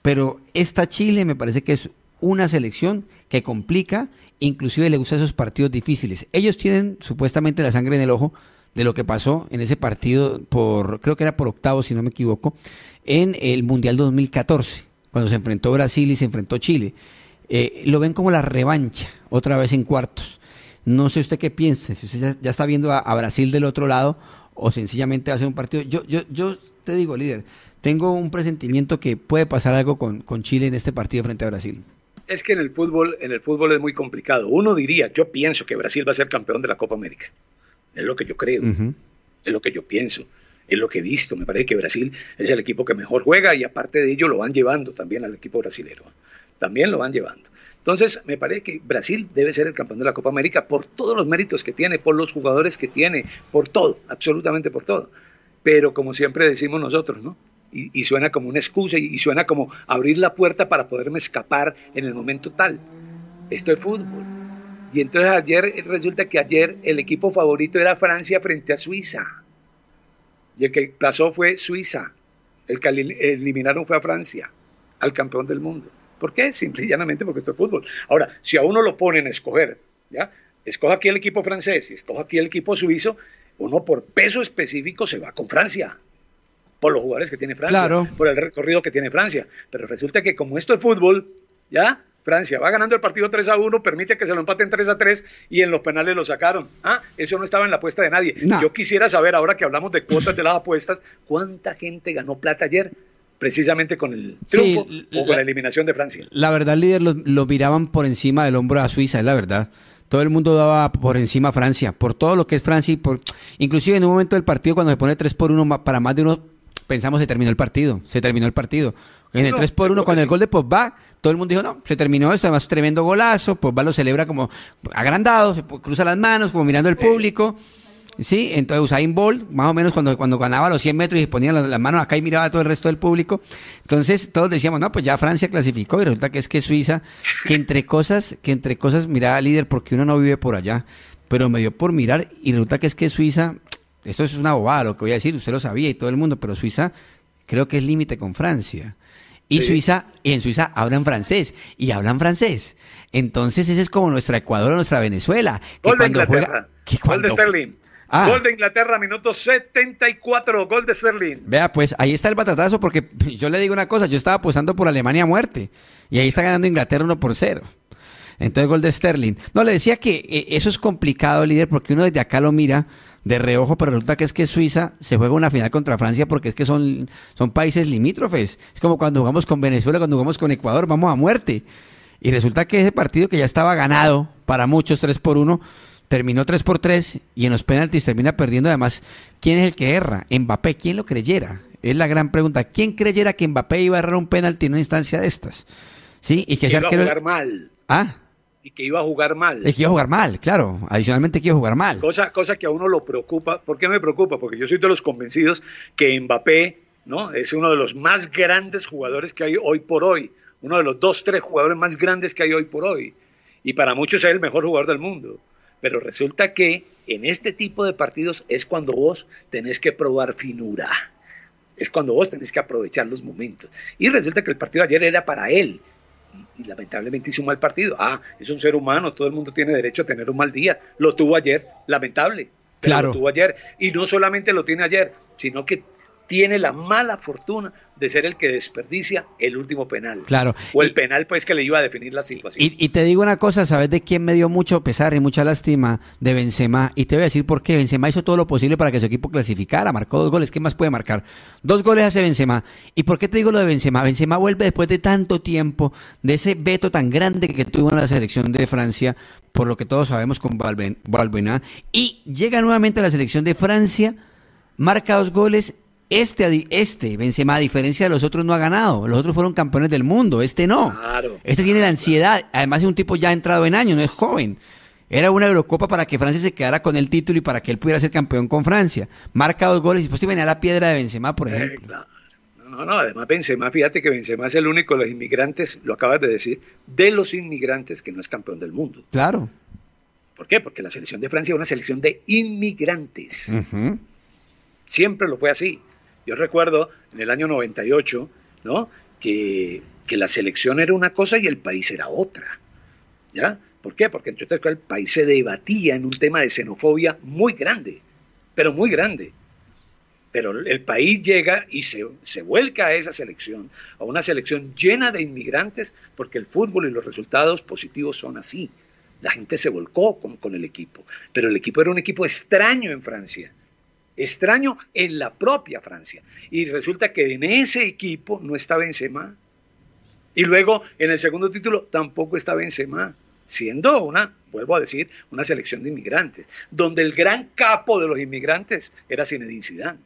Pero esta Chile me parece que es una selección que complica, inclusive le gusta esos partidos difíciles. Ellos tienen supuestamente la sangre en el ojo, de lo que pasó en ese partido por, creo que era por octavo, si no me equivoco, en el Mundial 2014, cuando se enfrentó Brasil y se enfrentó Chile. Eh, lo ven como la revancha, otra vez en cuartos. No sé usted qué piensa, si usted ya, está viendo a, Brasil del otro lado o sencillamente hace un partido. Yo, yo, yo te digo, líder, tengo un presentimiento que puede pasar algo con, con Chile en este partido frente a Brasil es que en el fútbol, en el fútbol es muy complicado. Uno diría, yo pienso que Brasil va a ser campeón de la Copa América es lo que yo creo, es lo que yo pienso, es lo que he visto. Me parece que Brasil es el equipo que mejor juega y aparte de ello lo van llevando también al equipo brasilero, también lo van llevando. Entonces, me parece que Brasil debe ser el campeón de la Copa América por todos los méritos que tiene, por los jugadores que tiene, por todo, absolutamente por todo. Pero como siempre decimos nosotros, ¿no? Y, suena como una excusa y, y, suena como abrir la puerta para poderme escapar en el momento tal. Esto es fútbol. Y entonces ayer resulta que ayer el equipo favorito era Francia frente a Suiza. Y el que pasó fue Suiza. El que eliminaron fue a Francia, al campeón del mundo. ¿Por qué? Simple y llanamente porque esto es fútbol. Ahora, si a uno lo ponen a escoger, ¿ya? Escoja aquí el equipo francés y escoja aquí el equipo suizo, uno por peso específico se va con Francia por los jugadores que tiene Francia, por el recorrido que tiene Francia. Pero resulta que como esto es fútbol, ¿ya? Francia. Va ganando el partido 3 a 1, permite que se lo empaten 3 a 3 y en los penales lo sacaron. Ah, eso no estaba en la apuesta de nadie. Yo quisiera saber, ahora que hablamos de cuotas de las apuestas, ¿cuánta gente ganó plata ayer? precisamente con el triunfo o con la, eliminación de Francia. La verdad, líder, lo, miraban por encima del hombro a Suiza, es la verdad todo el mundo daba por encima a Francia, por todo lo que es Francia y por inclusive en un momento del partido cuando se pone 3 por 1 para más de unos pensamos se terminó el partido, se terminó el partido. En el 3 por 1 con el gol de Pogba, todo el mundo dijo, no, se terminó esto, además tremendo golazo, Pogba lo celebra como agrandado, cruza las manos, como mirando al eh. público. Sí, entonces Usain Bolt, más o menos cuando, cuando ganaba los 100 metros y ponía las, manos acá y miraba a todo el resto del público. Entonces todos decíamos, no, pues ya Francia clasificó y resulta que es que Suiza, que entre cosas, que entre cosas miraba líder porque uno no vive por allá, pero me dio por mirar y resulta que es que Suiza esto es una bobada lo que voy a decir, usted lo sabía y todo el mundo, pero Suiza creo que es límite con Francia. Y Suiza, y en Suiza hablan francés, y hablan francés. Entonces ese es como nuestra Ecuador, o nuestra Venezuela. gol de Inglaterra. gol de Sterling. Ah. gol de Inglaterra, minuto 74, gol de Sterling. Vea, pues ahí está el batatazo, porque <laughs> yo le digo una cosa, yo estaba apostando por Alemania a muerte, y ahí está ganando Inglaterra 1 por 0. Entonces gol de Sterling. No, le decía que eh, eso es complicado, líder, porque uno desde acá lo mira de reojo, pero resulta que es que Suiza se juega una final contra Francia porque es que son, son países limítrofes. Es como cuando jugamos con Venezuela, cuando jugamos con Ecuador, vamos a muerte. Y resulta que ese partido que ya estaba ganado para muchos 3 por 1, terminó 3 por 3 y en los penaltis termina perdiendo. Además, ¿quién es el que erra? Mbappé, ¿quién lo creyera? Es la gran pregunta. ¿Quién creyera que Mbappé iba a errar un penalti en una instancia de estas? ¿Sí? Y que ya jugar mal. ¿Ah? y que iba a jugar mal. Es que iba a jugar mal, claro. Adicionalmente que iba a jugar mal. Cosa, que a uno lo preocupa. ¿Por qué me preocupa? Porque yo soy de los convencidos que Mbappé ¿no? es uno de los más grandes jugadores que hay hoy por hoy. Uno de los dos, tres jugadores más grandes que hay hoy por hoy. Y para muchos es el mejor jugador del mundo. Pero resulta que en este tipo de partidos es cuando vos tenés que probar finura. Es cuando vos tenés que aprovechar los momentos. Y resulta que el partido ayer era para él y, lamentablemente hizo un mal partido. Ah, es un ser humano, todo el mundo tiene derecho a tener un mal día. Lo tuvo ayer, lamentable. Claro. Lo tuvo ayer. Y no solamente lo tiene ayer, sino que tiene la mala fortuna de ser el que desperdicia el último penal. Claro. O el penal, pues, que le iba a definir la situación. Y, te digo una cosa, ¿sabes de quién me dio mucho pesar y mucha lástima? De Benzema. Y te voy a decir por qué. Benzema hizo todo lo posible para que su equipo clasificara, marcó dos goles. ¿Qué más puede marcar? Dos goles hace Benzema. ¿Y por qué te digo lo de Benzema? Benzema vuelve después de tanto tiempo, de ese veto tan grande que tuvo en la selección de Francia, por lo que todos sabemos con Valbuena, y llega nuevamente a la selección de Francia, marca dos goles este, este, Benzema, a diferencia de los otros, no ha ganado. Los otros fueron campeones del mundo. Este no. Claro, este tiene la ansiedad. Además, es un tipo ya entrado en años, no es joven. Era una Eurocopa para que Francia se quedara con el título y para que él pudiera ser campeón con Francia. Marca dos goles y pues venía la piedra de Benzema, por eh, ejemplo. No, no, además Benzema, fíjate que Benzema es el único de los inmigrantes, lo acabas de decir, de los inmigrantes que no es campeón del mundo. Claro. ¿Por qué? Porque la selección de Francia es una selección de inmigrantes. Siempre lo fue así. Yo recuerdo en el año 98, ¿no? Que, que la selección era una cosa y el país era otra, ¿ya? ¿Por qué? Porque entre otras el país se debatía en un tema de xenofobia muy grande, pero muy grande. Pero el país llega y se, se, vuelca a esa selección, a una selección llena de inmigrantes, porque el fútbol y los resultados positivos son así. La gente se volcó con el equipo, pero el equipo era un equipo extraño en Francia, extraño en la propia Francia. Y resulta que en ese equipo no está Benzema. Y luego en el segundo título tampoco está Benzema, siendo una, vuelvo a decir, una selección de inmigrantes, donde el gran capo de los inmigrantes era Zinedine Zidane.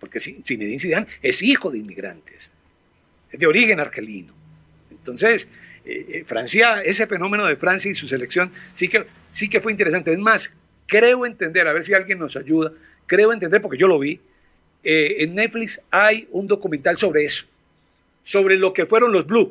Porque Zinedine Zidane es hijo de inmigrantes, es de origen argelino. Entonces, eh, eh, Francia, ese fenómeno de Francia y su selección sí que, sí que fue interesante. Es más, creo entender, a ver si alguien nos ayuda, creo entender, porque yo lo vi, eh, en Netflix hay un documental sobre eso, sobre lo que fueron los Blues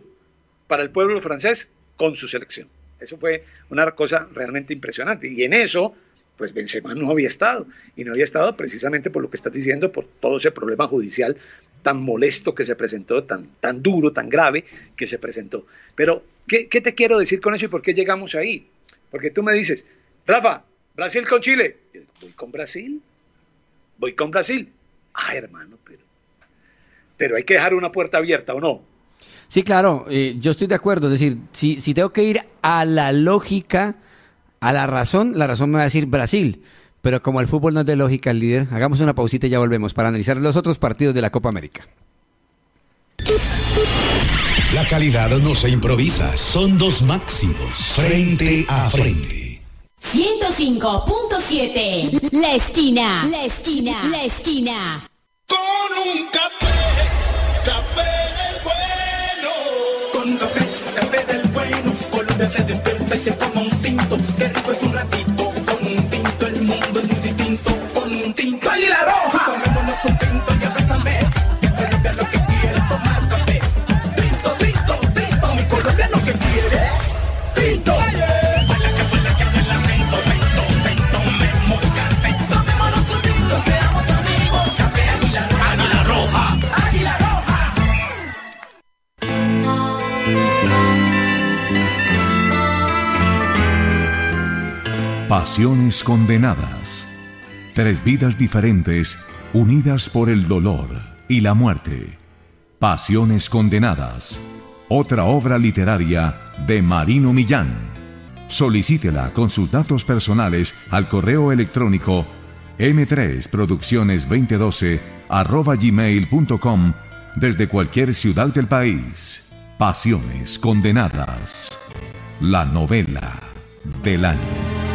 para el pueblo francés con su selección. Eso fue una cosa realmente impresionante. Y en eso, pues Benzema no había estado. Y no había estado precisamente por lo que estás diciendo, por todo ese problema judicial tan molesto que se presentó, tan, tan duro, tan grave que se presentó. Pero, ¿qué, ¿qué te quiero decir con eso y por qué llegamos ahí? Porque tú me dices, Rafa, Brasil con Chile. Voy con Brasil. Voy con Brasil. Ah, hermano, pero, pero hay que dejar una puerta abierta o no. Sí, claro, eh, yo estoy de acuerdo. Es decir, si, si tengo que ir a la lógica, a la razón, la razón me va a decir Brasil. Pero como el fútbol no es de lógica, el líder, hagamos una pausita y ya volvemos para analizar los otros partidos de la Copa América. La calidad no se improvisa, son dos máximos, frente a frente. 105.7. La esquina. La esquina. La esquina. Con un café. Café del bueno. Con café. Café del bueno. Colombia se despierta y se toma un tinto. Qué rico es un ratito. Pasiones condenadas. Tres vidas diferentes unidas por el dolor y la muerte. Pasiones condenadas. Otra obra literaria de Marino Millán. Solicítela con sus datos personales al correo electrónico m3producciones2012 gmail.com desde cualquier ciudad del país. Pasiones condenadas. La novela del año.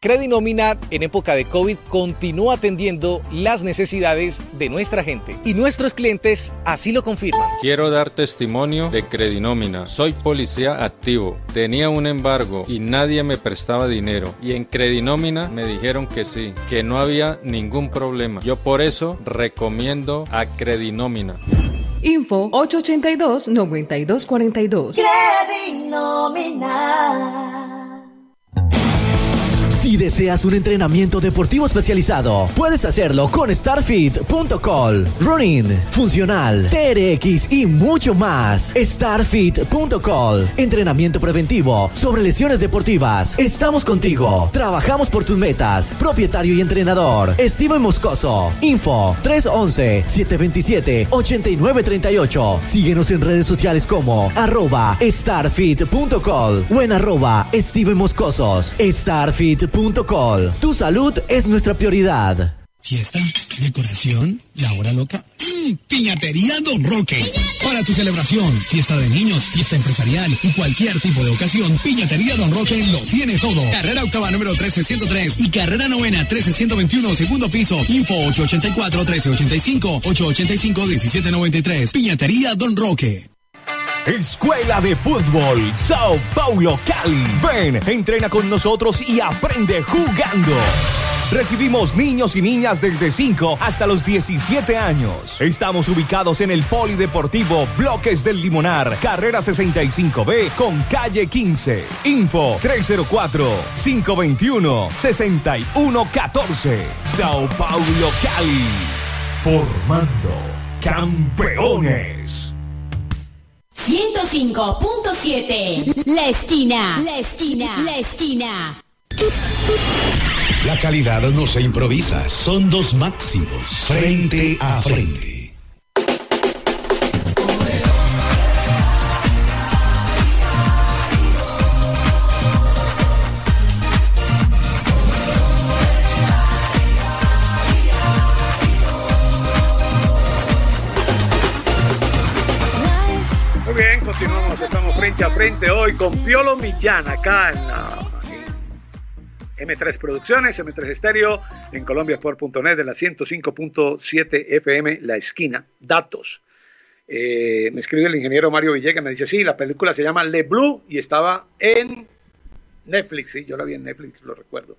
Credinómina en época de COVID continúa atendiendo las necesidades de nuestra gente y nuestros clientes así lo confirman. Quiero dar testimonio de Credinómina. Soy policía activo, tenía un embargo y nadie me prestaba dinero. Y en Credinómina me dijeron que sí, que no había ningún problema. Yo por eso recomiendo a Credinómina. Info 882-9242. nominal. Si deseas un entrenamiento deportivo especializado, puedes hacerlo con StarFit.com. running, funcional, TRX y mucho más. StarFit.com. entrenamiento preventivo sobre lesiones deportivas. Estamos contigo. Trabajamos por tus metas. Propietario y entrenador, Steven Moscoso. Info 311 727 8938. Síguenos en redes sociales como arroba starfit.com o en arroba Steven Moscosos. Starfit Col. Tu salud es nuestra prioridad. Fiesta, decoración, la hora loca. Mm, piñatería Don Roque. Para tu celebración, fiesta de niños, fiesta empresarial y cualquier tipo de ocasión, Piñatería Don Roque lo tiene todo. Carrera octava número tres, y carrera novena 1321, segundo piso. Info 884-1385, 885-1793. Piñatería Don Roque. Escuela de Fútbol Sao Paulo Cali. Ven, entrena con nosotros y aprende jugando. Recibimos niños y niñas desde 5 hasta los 17 años. Estamos ubicados en el Polideportivo Bloques del Limonar, carrera 65B con calle 15. Info 304-521-6114. Sao Paulo Cali. Formando campeones. 105.7. La esquina. La esquina. La esquina. La calidad no se improvisa, son dos máximos, frente a frente. frente a frente hoy con Piolo Millán acá en la M3 Producciones, M3 Estéreo, en colombiasport.net, de la 105.7 FM, La Esquina. Datos. Eh, me escribe el ingeniero Mario Villegas, me dice, sí, la película se llama Le Blue y estaba en Netflix, sí, yo la vi en Netflix, lo recuerdo.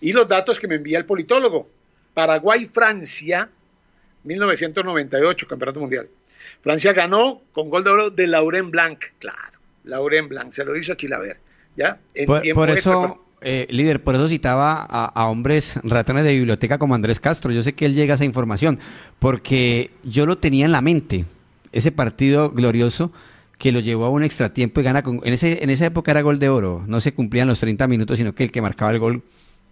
Y los datos que me envía el politólogo. Paraguay, Francia, 1998, Campeonato Mundial. Francia ganó con gol de oro de Lauren Blanc, claro. Lauren Blanc, se lo hizo a Chilaver. ¿ya? por, eso, eh, líder, por eso citaba a, hombres ratones de biblioteca como Andrés Castro. Yo sé que él llega a esa información, porque yo lo tenía en la mente, ese partido glorioso que lo llevó a un extratiempo y gana con... ese, en esa época era gol de oro, no se cumplían los 30 minutos, sino que el que marcaba el gol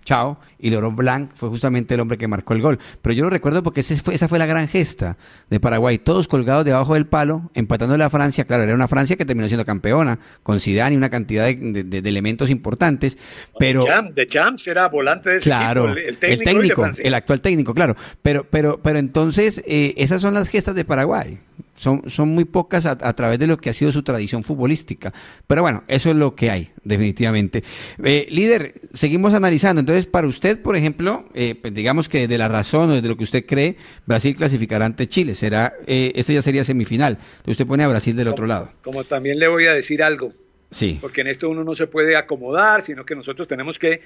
chao, y Laurent Blanc fue justamente el hombre que marcó el gol. Pero yo lo recuerdo porque esa fue la gran gesta de Paraguay, todos colgados debajo del palo, empatando a Francia, claro, era una Francia que terminó siendo campeona, con Zidane y una cantidad de, elementos importantes, pero... De Champs, era volante de ese el, técnico, el, el, actual técnico, claro, pero, pero, pero entonces eh, esas son las gestas de Paraguay son, son muy pocas a, través de lo que ha sido su tradición futbolística. Pero bueno, eso es lo que hay, definitivamente. Eh, líder, seguimos analizando. Entonces, para usted, por ejemplo, eh, pues, digamos que desde la razón o desde lo que usted cree, Brasil clasificará ante Chile. Será, eh, esto ya sería semifinal. usted pone a Brasil del otro lado. Como también le voy a decir algo. Sí. Porque en esto uno no se puede acomodar, sino que nosotros tenemos que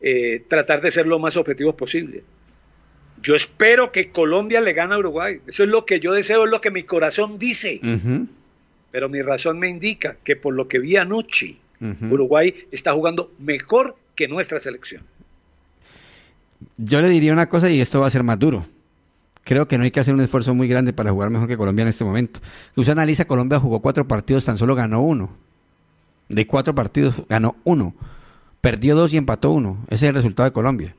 eh, tratar de ser lo más objetivos posible. Yo espero que Colombia le gane a Uruguay. Eso es lo que yo deseo, es lo que mi corazón dice. Pero mi razón me indica que por lo que vi anoche, Uruguay está jugando mejor que nuestra selección. Yo le diría una cosa y esto va a ser más duro. Creo que no hay que hacer un esfuerzo muy grande para jugar mejor que Colombia en este momento. Si Usted analiza, Colombia jugó cuatro partidos, tan solo ganó uno. De cuatro partidos, ganó uno. Perdió dos y empató uno. Ese es el resultado de Colombia.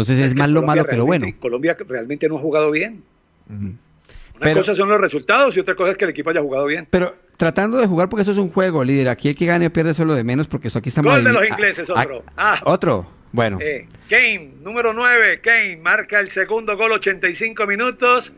Entonces es, más lo malo, que lo bueno. Colombia realmente no ha jugado bien. Una cosa son los resultados y otra cosa es que el equipo haya jugado bien. Pero tratando de jugar, porque eso es un juego, líder. Aquí el que gane pierde solo de menos, porque eso aquí estamos... Gol de los ah, ingleses, ah, otro. Ah. otro. Bueno. Eh, Kane, número 9. Kane marca el segundo gol, 85 minutos.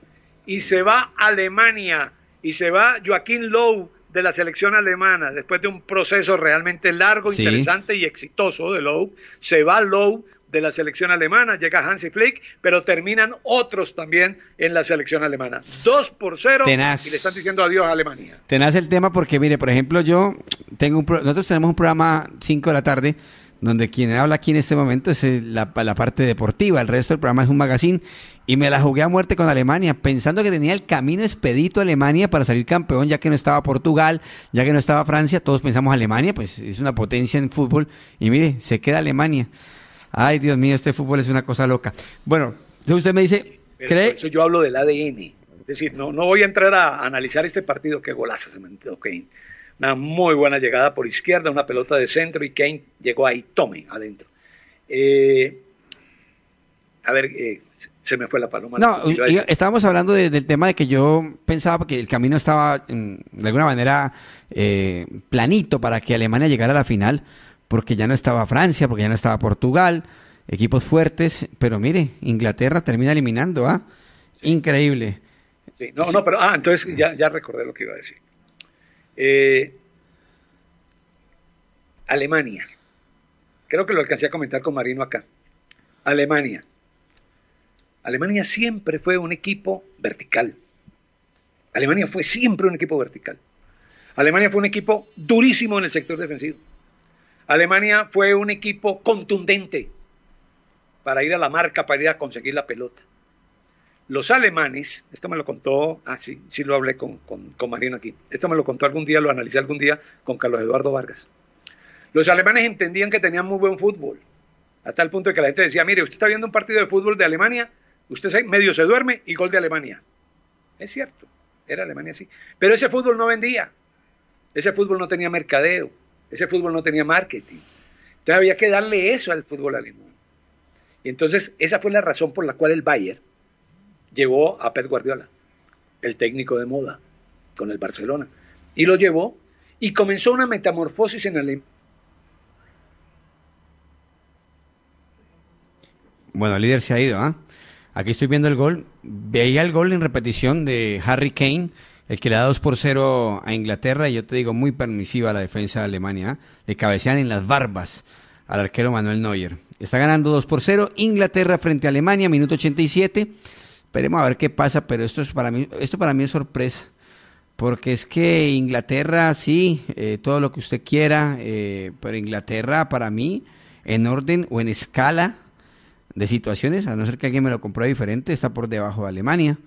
Y se va a Alemania. Y se va Joaquín Lowe de la selección alemana. Después de un proceso realmente largo, interesante y exitoso de Lowe. Se va Lowe de la selección alemana, llega Hansi Flick, pero terminan otros también en la selección alemana. Dos por cero y le están diciendo adiós a Alemania. Tenaz el tema porque, mire, por ejemplo, yo tengo un nosotros tenemos un programa 5 de la tarde donde quien habla aquí en este momento es la, la, parte deportiva, el resto del programa es un magazine, y me la jugué a muerte con Alemania, pensando que tenía el camino expedito a Alemania para salir campeón, ya que no estaba Portugal, ya que no estaba Francia, todos pensamos Alemania, pues es una potencia en fútbol, y mire, se queda Alemania. Ay, Dios mío, este fútbol es una cosa loca. Bueno, usted me dice, ¿cree? yo hablo del ADN. Es decir, no, no voy a entrar a analizar este partido, qué golazo se metió Kane. Una muy buena llegada por izquierda, una pelota de centro y Kane llegó ahí, tome, adentro. Eh, a ver, eh, se me fue la paloma. No, estábamos hablando del tema de que yo pensaba que el camino estaba mm, de alguna manera eh, planito para que Alemania llegara a la final, porque ya no estaba Francia, porque ya no estaba Portugal, equipos fuertes, pero mire, Inglaterra termina eliminando, ¿ah? Increíble. Sí, no, no, pero, ah, entonces ya, recordé lo que iba a decir. Eh, Alemania, creo que lo alcancé a comentar con Marino acá. Alemania. Alemania siempre fue un equipo vertical. Alemania fue siempre un equipo vertical. Alemania fue un equipo durísimo en el sector defensivo. Alemania fue un equipo contundente para ir a la marca, para ir a conseguir la pelota. Los alemanes, esto me lo contó, ah, sí, sí lo hablé con, Marino aquí, esto me lo contó algún día, lo analicé algún día con Carlos Eduardo Vargas. Los alemanes entendían que tenían muy buen fútbol, hasta el punto de que la gente decía, mire, usted está viendo un partido de fútbol de Alemania, usted medio se duerme y gol de Alemania. Es cierto, era Alemania así. Pero ese fútbol no vendía, ese fútbol no tenía mercadeo, ese fútbol no tenía marketing. Entonces había que darle eso al fútbol alemán. Y entonces esa fue la razón por la cual el Bayern llevó a Pep Guardiola, el técnico de moda, con el Barcelona. Y lo llevó y comenzó una metamorfosis en Alemania. Bueno, el líder se ha ido, ¿ah? Aquí estoy viendo el gol. Veía el gol en repetición de Harry Kane el que le da 2 por 0 a Inglaterra, y yo te digo, muy permisiva la defensa de Alemania. ¿ah? Le cabecean en las barbas al arquero Manuel Neuer. Está ganando 2 por 0 Inglaterra frente a Alemania, minuto 87. Esperemos a ver qué pasa, pero esto, es para, mí, esto para mí es sorpresa. Porque es que Inglaterra, sí, eh, todo lo que usted quiera, eh, pero Inglaterra para mí, en orden o en escala de situaciones, a no ser que alguien me lo compruebe diferente, está por debajo de Alemania.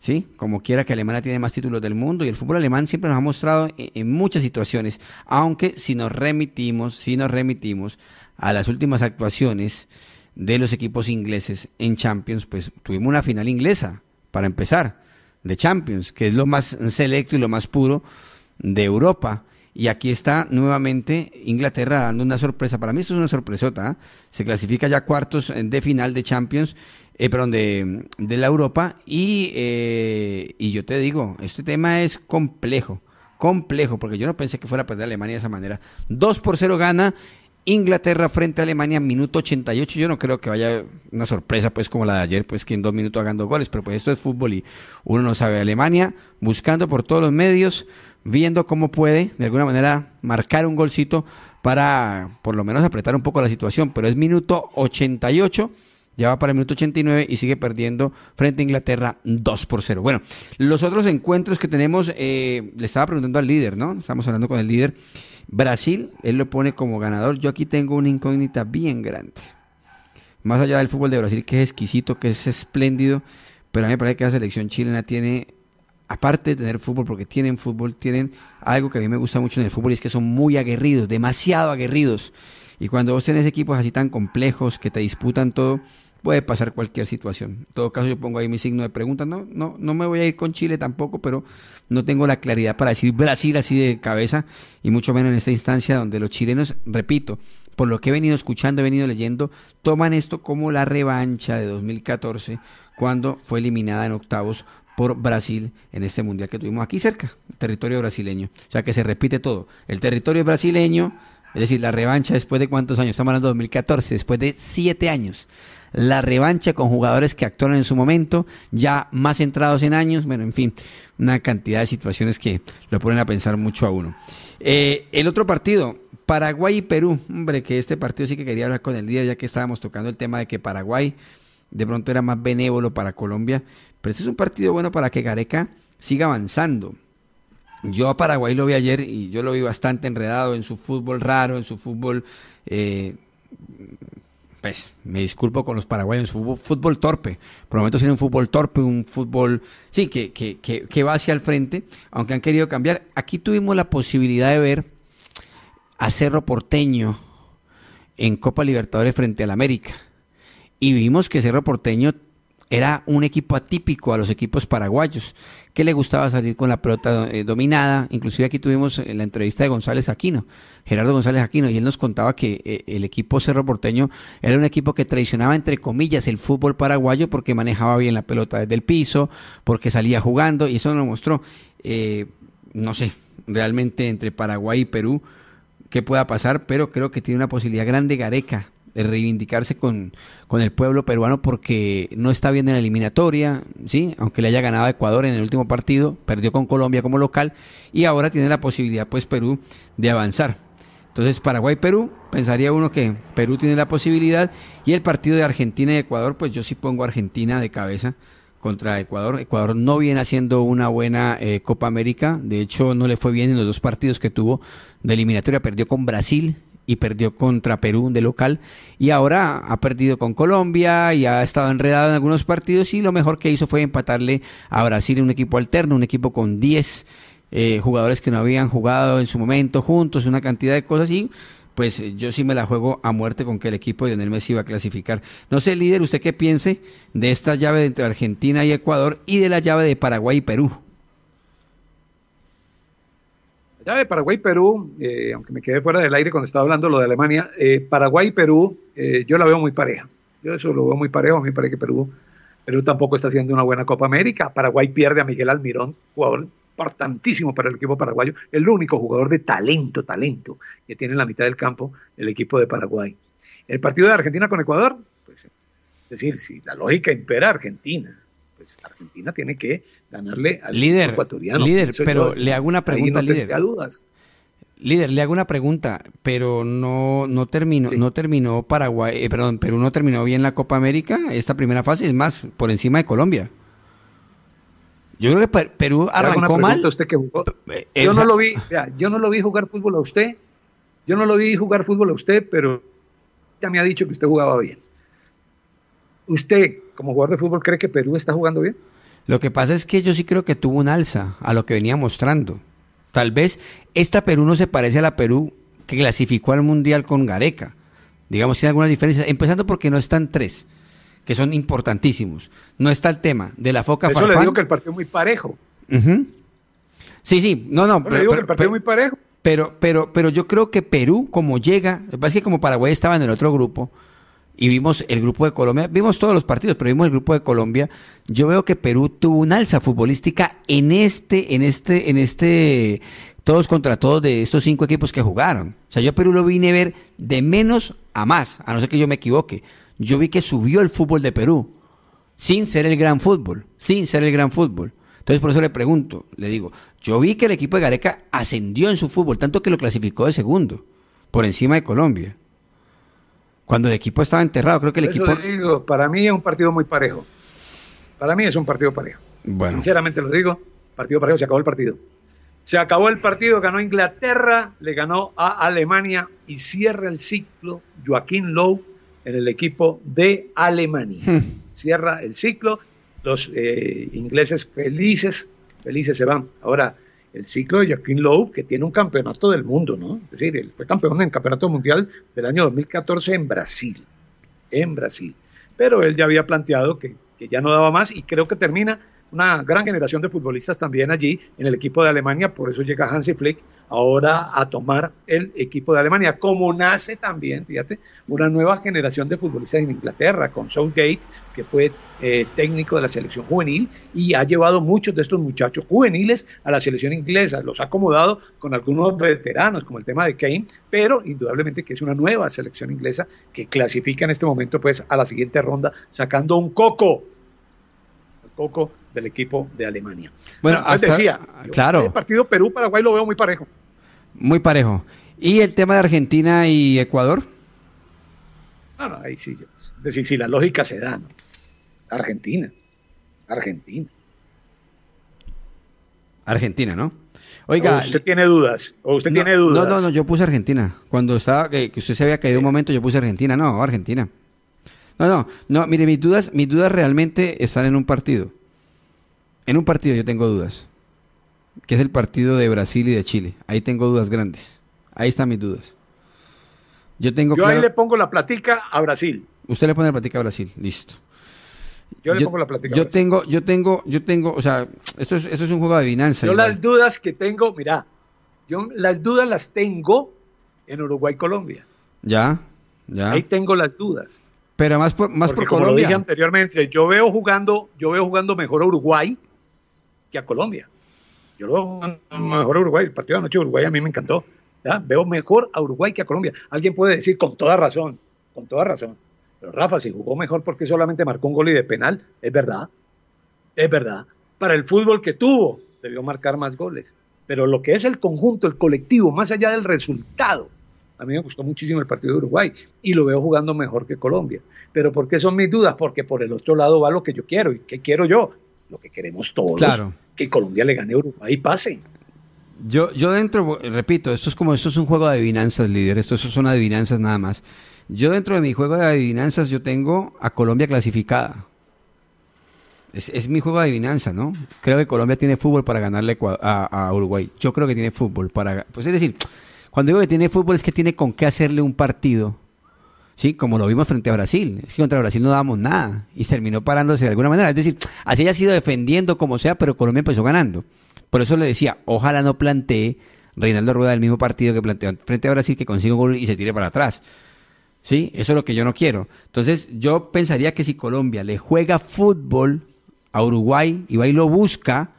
¿sí? Como quiera que Alemania tiene más títulos del mundo y el fútbol alemán siempre nos ha mostrado e, en, muchas situaciones, aunque si nos remitimos, si nos remitimos a las últimas actuaciones de los equipos ingleses en Champions, pues tuvimos una final inglesa, para empezar, de Champions, que es lo más selecto y lo más puro de Europa. Y aquí está nuevamente Inglaterra dando una sorpresa. Para mí esto es una sorpresota. ¿ah? Se clasifica ya cuartos eh, de final de Champions eh, perdón, de, la Europa. Y, eh, y yo te digo, este tema es complejo, complejo, porque yo no pensé que fuera a perder Alemania de esa manera. 2 por 0 gana Inglaterra frente a Alemania, minuto 88. Yo no creo que vaya una sorpresa, pues, como la de ayer, pues, que en dos minutos hagan dos goles, pero pues esto es fútbol y uno no sabe. Alemania buscando por todos los medios, viendo cómo puede, de alguna manera, marcar un golcito para, por lo menos, apretar un poco la situación, pero es minuto 88. Ya va para el minuto 89 y sigue perdiendo frente a Inglaterra 2 por 0. Bueno, los otros encuentros que tenemos, eh, le estaba preguntando al líder, ¿no? Estamos hablando con el líder. Brasil, él lo pone como ganador. Yo aquí tengo una incógnita bien grande. Más allá del fútbol de Brasil, que es exquisito, que es espléndido, pero a mí me parece que la selección chilena tiene, aparte de tener fútbol, porque tienen fútbol, tienen algo que a mí me gusta mucho en el fútbol y es que son muy aguerridos, demasiado aguerridos. Y cuando vos tenés equipos así tan complejos que te disputan todo, puede pasar cualquier situación. En todo caso, yo pongo ahí mi signo de pregunta. No, no, no me voy a ir con Chile tampoco, pero no tengo la claridad para decir Brasil así de cabeza, y mucho menos en esta instancia donde los chilenos, repito, por lo que he venido escuchando, he venido leyendo, toman esto como la revancha de 2014, cuando fue eliminada en octavos por Brasil en este mundial que tuvimos aquí cerca, territorio brasileño. O sea que se repite todo. El territorio brasileño es decir, la revancha después de cuántos años, estamos hablando de 2014, después de siete años. La revancha con jugadores que actuaron en su momento, ya más entrados en años, bueno, en fin, una cantidad de situaciones que lo ponen a pensar mucho a uno. Eh, el otro partido, Paraguay y Perú, hombre, que este partido sí que quería hablar con el día, ya que estábamos tocando el tema de que Paraguay de pronto era más benévolo para Colombia, pero este es un partido bueno para que Gareca siga avanzando. Yo a Paraguay lo vi ayer y yo lo vi bastante enredado en su fútbol raro, en su fútbol... Eh, pues me disculpo con los paraguayos, fútbol, fútbol torpe. Por ser un fútbol torpe, un fútbol, sí, que, que, que, que, va hacia el frente, aunque han querido cambiar. Aquí tuvimos la posibilidad de ver a Cerro Porteño en Copa Libertadores frente al América. Y vimos que Cerro Porteño era un equipo atípico a los equipos paraguayos, que le gustaba salir con la pelota eh, dominada. Inclusive aquí tuvimos eh, la entrevista de González Aquino, Gerardo González Aquino, y él nos contaba que eh, el equipo Cerro Porteño era un equipo que traicionaba, entre comillas, el fútbol paraguayo porque manejaba bien la pelota desde el piso, porque salía jugando, y eso nos mostró, no sé, realmente entre Paraguay y Perú, qué pueda pasar, pero creo que tiene una posibilidad grande Gareca reivindicarse con, con, el pueblo peruano porque no está bien en la eliminatoria, ¿sí? aunque le haya ganado a Ecuador en el último partido, perdió con Colombia como local y ahora tiene la posibilidad pues Perú de avanzar. Entonces Paraguay-Perú, pensaría uno que Perú tiene la posibilidad y el partido de Argentina y Ecuador, pues yo sí pongo Argentina de cabeza contra Ecuador. Ecuador no viene haciendo una buena eh, Copa América. De hecho, no le fue bien en los dos partidos que tuvo de eliminatoria. Perdió con Brasil y perdió contra Perú de local y ahora ha perdido con Colombia y ha estado enredado en algunos partidos y lo mejor que hizo fue empatarle a Brasil en un equipo alterno, un equipo con 10 eh, jugadores que no habían jugado en su momento juntos, una cantidad de cosas y pues yo sí me la juego a muerte con que el equipo de Lionel Messi iba a clasificar. No sé, líder, usted qué piense de esta llave entre Argentina y Ecuador y de la llave de Paraguay y Perú. Ya de Paraguay Perú, eh, aunque me quedé fuera del aire cuando estaba hablando lo de Alemania, eh, Paraguay Perú, eh, yo la veo muy pareja. Yo eso lo veo muy parejo. A mí me parece que Perú, Perú tampoco está haciendo una buena Copa América. Paraguay pierde a Miguel Almirón, jugador importantísimo para el equipo paraguayo. El único jugador de talento, talento, que tiene en la mitad del campo el equipo de Paraguay. El partido de Argentina con Ecuador, pues, es decir, si la lógica impera Argentina, pues Argentina tiene que ganarle al líder, ecuatoriano. Líder, pero le hago una pregunta, líder. Dudas. Líder, le hago una pregunta, pero no, no terminó, no terminó Paraguay, eh, perdón, Perú no terminó bien la Copa América, esta primera fase, es más, por encima de Colombia. Yo creo que Perú arrancó mal. Eh, yo no lo vi, yo no lo vi jugar fútbol a usted, yo no lo vi jugar fútbol a usted, pero ya me ha dicho que usted jugaba bien. ¿Usted, como jugador de fútbol, cree que Perú está jugando bien? Lo que pasa es que yo sí creo que tuvo un alza a lo que venía mostrando. Tal vez esta Perú no se parece a la Perú que clasificó al Mundial con Gareca. Digamos, tiene algunas diferencias. Empezando porque no están tres, que son importantísimos. No está el tema de la foca Eso le digo que el partido es muy parejo. Sí, sí. No, no. Pero, muy parejo. Pero, pero, pero yo creo que Perú, como llega, es que como Paraguay estaba en el otro grupo, y vimos el grupo de Colombia, vimos todos los partidos, pero vimos el grupo de Colombia. Yo veo que Perú tuvo un alza futbolística en este, en este, en este todos contra todos de estos cinco equipos que jugaron. O sea, yo Perú lo vine a ver de menos a más, a no ser que yo me equivoque. Yo vi que subió el fútbol de Perú, sin ser el gran fútbol, sin ser el gran fútbol. Entonces por eso le pregunto, le digo, yo vi que el equipo de Gareca ascendió en su fútbol, tanto que lo clasificó de segundo, por encima de Colombia cuando el equipo estaba enterrado. Creo que el equipo. digo, para mí es un partido muy parejo. Para mí es un partido parejo. Bueno. Sinceramente lo digo, partido parejo, se acabó el partido. Se acabó el partido, ganó Inglaterra, le ganó a Alemania y cierra el ciclo Joaquín Lowe en el equipo de Alemania. Hmm. cierra el ciclo, los eh, ingleses felices, felices se van. Ahora, el ciclo de Joaquín Lowe, que tiene un campeonato del mundo, ¿no? Es decir, él fue campeón en el Campeonato Mundial del año 2014 en Brasil, en Brasil. Pero él ya había planteado que, que ya no daba más y creo que termina una gran generación de futbolistas también allí en el equipo de Alemania, por eso llega Hansi Flick ahora a tomar el equipo de Alemania, como nace también, fíjate, una nueva generación de futbolistas en Inglaterra, con Gate, que fue eh, técnico de la selección juvenil y ha llevado muchos de estos muchachos juveniles a la selección inglesa, los ha acomodado con algunos veteranos, como el tema de Kane, pero indudablemente que es una nueva selección inglesa que clasifica en este momento pues a la siguiente ronda sacando un coco. coco del equipo de Alemania. Bueno, decía, claro. el partido Perú-Paraguay lo veo muy parejo. Muy parejo. ¿Y el tema de Argentina y Ecuador? ahí sí. Es decir, si la lógica se da, ¿no? Argentina. Argentina. Argentina, ¿no? Oiga. usted tiene dudas. O usted tiene dudas. No, no, no, yo puse Argentina. Cuando estaba, que, usted se había caído un momento, yo puse Argentina. No, Argentina. No, no, no, mire, mis dudas, mis dudas realmente están en un partido. En un partido yo tengo dudas, que es el partido de Brasil y de Chile. Ahí tengo dudas grandes. Ahí están mis dudas. Yo tengo. ahí le pongo la platica a Brasil. Usted le pone la platica a Brasil, listo. Yo le pongo la platica. a Brasil. tengo, yo tengo, yo tengo, o sea, esto es, es un juego de adivinanza. Yo las dudas que tengo, mira, yo las dudas las tengo en Uruguay, Colombia. Ya, ya. Ahí tengo las dudas. Pero más por, más por Colombia. Como dije anteriormente, yo veo jugando, yo veo jugando mejor Uruguay que a Colombia. Yo lo veo mejor a Uruguay, el partido de anoche de Uruguay a mí me encantó. Veo mejor a Uruguay que a Colombia. Alguien puede decir con toda razón, con toda razón. Pero Rafa, si jugó mejor porque solamente marcó un gol y de penal, es verdad, es verdad. Para el fútbol que tuvo, debió marcar más goles. Pero lo que es el conjunto, el colectivo, más allá del resultado, a mí me gustó muchísimo el partido de Uruguay y lo veo jugando mejor que Colombia. Pero ¿por qué son mis dudas? Porque por el otro lado va lo que yo quiero y qué quiero yo, lo que queremos todos, claro. que Colombia le gane a Uruguay y pase. Yo, yo dentro, repito, esto es como, esto es un juego de adivinanzas, líder, esto, es son adivinanzas nada más. Yo dentro de mi juego de adivinanzas, yo tengo a Colombia clasificada. Es, mi juego de adivinanza, ¿no? Creo que Colombia tiene fútbol para ganarle a, a Uruguay. Yo creo que tiene fútbol para... Pues es decir, cuando digo que tiene fútbol es que tiene con qué hacerle un partido ¿sí? Como lo vimos frente a Brasil. Es que contra Brasil no dábamos nada y terminó parándose de alguna manera. Es decir, así ha sido defendiendo como sea, pero Colombia empezó ganando. Por eso le decía, ojalá no plantee Reinaldo Rueda el mismo partido que planteó frente a Brasil, que consiga un gol y se tire para atrás. ¿Sí? Eso es lo que yo no quiero. Entonces, yo pensaría que si Colombia le juega fútbol a Uruguay y va y lo busca,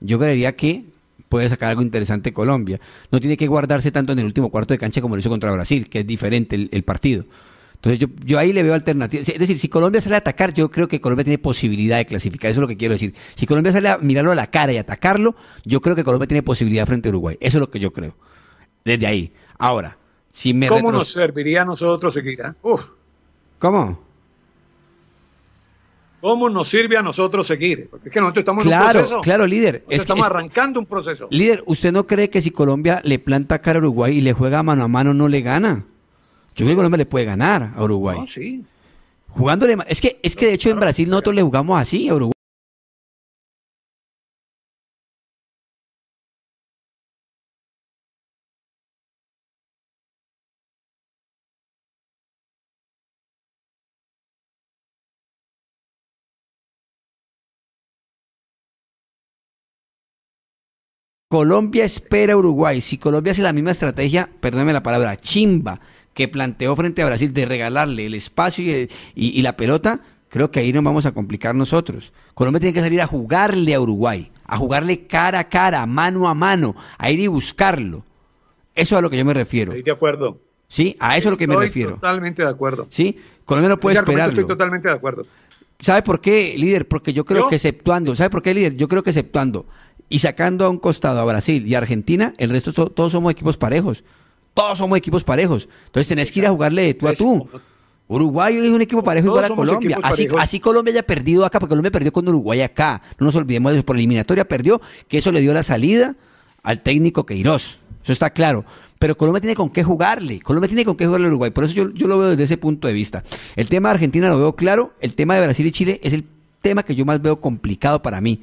yo creería que puede sacar algo interesante Colombia. No tiene que guardarse tanto en el último cuarto de cancha como lo hizo contra Brasil, que es diferente el partido. Entonces yo, yo ahí le veo alternativas. Es decir, si Colombia sale a atacar, yo creo que Colombia tiene posibilidad de clasificar. Eso es lo que quiero decir. Si Colombia sale a mirarlo a la cara y atacarlo, yo creo que Colombia tiene posibilidad frente a Uruguay. Eso es lo que yo creo. Desde ahí. Ahora, si me... ¿Cómo nos serviría a nosotros seguir? Ah? ¿Cómo? ¿Cómo nos sirve a nosotros seguir? Porque es que nosotros estamos en un proceso. Claro, líder. estamos arrancando un proceso. Líder, ¿usted no cree que si Colombia le planta cara a Uruguay y le juega mano a mano, no le gana? Yo creo que Colombia le puede ganar a Uruguay. sí. Jugándole es que es que de hecho en Brasil nosotros le jugamos así a Uruguay. Colombia espera a Uruguay. Si Colombia hace la misma estrategia, perdóneme la palabra, chimba, que planteó frente a Brasil de regalarle el espacio y, la pelota, creo que ahí nos vamos a complicar nosotros. Colombia tiene que salir a jugarle a Uruguay, a jugarle cara a cara, mano a mano, a ir y buscarlo. Eso es a lo que yo me refiero. Estoy de acuerdo. Sí, a eso es a lo que me refiero. Totalmente de acuerdo. Sí, Colombia no puede esperar. Estoy totalmente de acuerdo. ¿Sabe por qué, líder? Porque yo creo que exceptuando, ¿sabe por qué, líder? Yo creo que exceptuando y sacando a un costado a Brasil y Argentina, el resto todos somos equipos parejos. Todos somos equipos parejos. Entonces tenés que ir a jugarle de tú a tú. Uruguay es un equipo parejo igual a Colombia. Así, así Colombia ya perdido acá, porque Colombia perdió con Uruguay acá. No nos olvidemos de eso. Por eliminatoria perdió, que eso le dio la salida al técnico Queiroz. Eso está claro. Pero Colombia tiene con qué jugarle. Colombia tiene con qué jugarle a Uruguay. Por eso yo, yo lo veo desde ese punto de vista. El tema de Argentina lo veo claro. El tema de Brasil y Chile es el tema que yo más veo complicado para mí.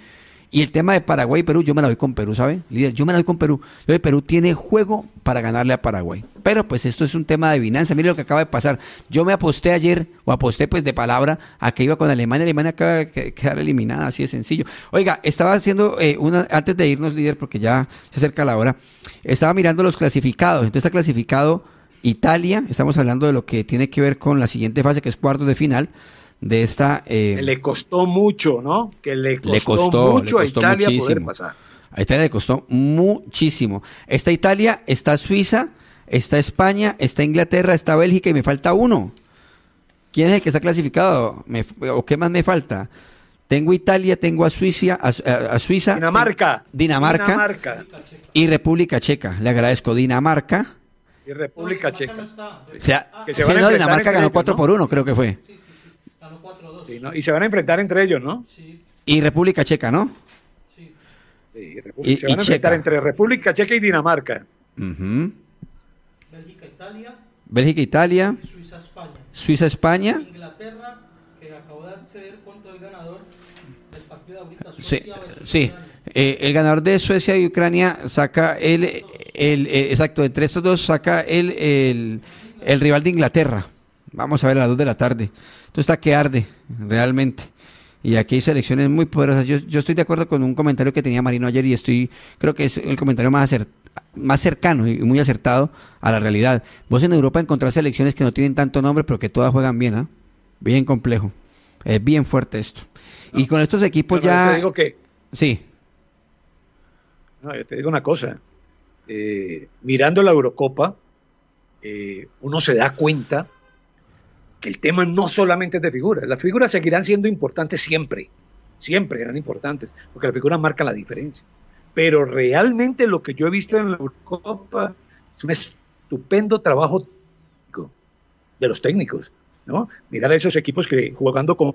Y el tema de Paraguay y Perú, yo me la doy con Perú, ¿sabe? Líder, yo me la doy con Perú. Yo, Perú tiene juego para ganarle a Paraguay. Pero pues esto es un tema de finanza. Mire lo que acaba de pasar. Yo me aposté ayer, o aposté pues de palabra, a que iba con Alemania. Alemania acaba de quedar eliminada, así de sencillo. Oiga, estaba haciendo eh, una, antes de irnos, líder, porque ya se acerca la hora, estaba mirando los clasificados. Entonces está clasificado Italia, estamos hablando de lo que tiene que ver con la siguiente fase, que es cuartos de final de esta... Eh, le costó mucho, ¿no? Que le costó, mucho a Italia poder pasar. A Italia le costó muchísimo. Está Italia, está Suiza, está España, está Inglaterra, está Bélgica y me falta uno. ¿Quién es el que está clasificado? ¿O qué más me falta? Tengo Italia, tengo a Suiza, a, Suiza Dinamarca, Dinamarca, y República Checa. Le agradezco Dinamarca y República Checa. O sea, Dinamarca ganó 4 por 1, creo que fue. 4-2. Sí, ¿no? Y se van a enfrentar entre ellos, ¿no? Sí. Y República Checa, ¿no? Sí. y, se van a enfrentar entre República Checa y Dinamarca. Bélgica, Italia. Bélgica, Italia. Suiza, España. Suiza, España. Inglaterra, que acabó de acceder contra el ganador del partido ahorita. Suecia, sí, Eh, el ganador de Suecia y Ucrania saca el, el, eh, exacto, entre estos dos saca el, el, el rival de Inglaterra vamos a ver a las 2 de la tarde. Esto está que arde, realmente. Y aquí hay selecciones muy poderosas. Yo, estoy de acuerdo con un comentario que tenía Marino ayer y estoy, creo que es el comentario más, más cercano y muy acertado a la realidad. Vos en Europa encontrás selecciones que no tienen tanto nombre, pero que todas juegan bien, ¿ah? Bien complejo. Es bien fuerte esto. y con estos equipos ya. Te digo que. Sí. No, yo te digo una cosa. Eh, mirando la Eurocopa, eh, uno se da cuenta el tema no solamente es de figuras, las figuras seguirán siendo importantes siempre, siempre eran importantes, porque las figuras marcan la diferencia. Pero realmente lo que yo he visto en la Eurocopa es un estupendo trabajo de los técnicos, ¿no? Mirar a esos equipos que jugando con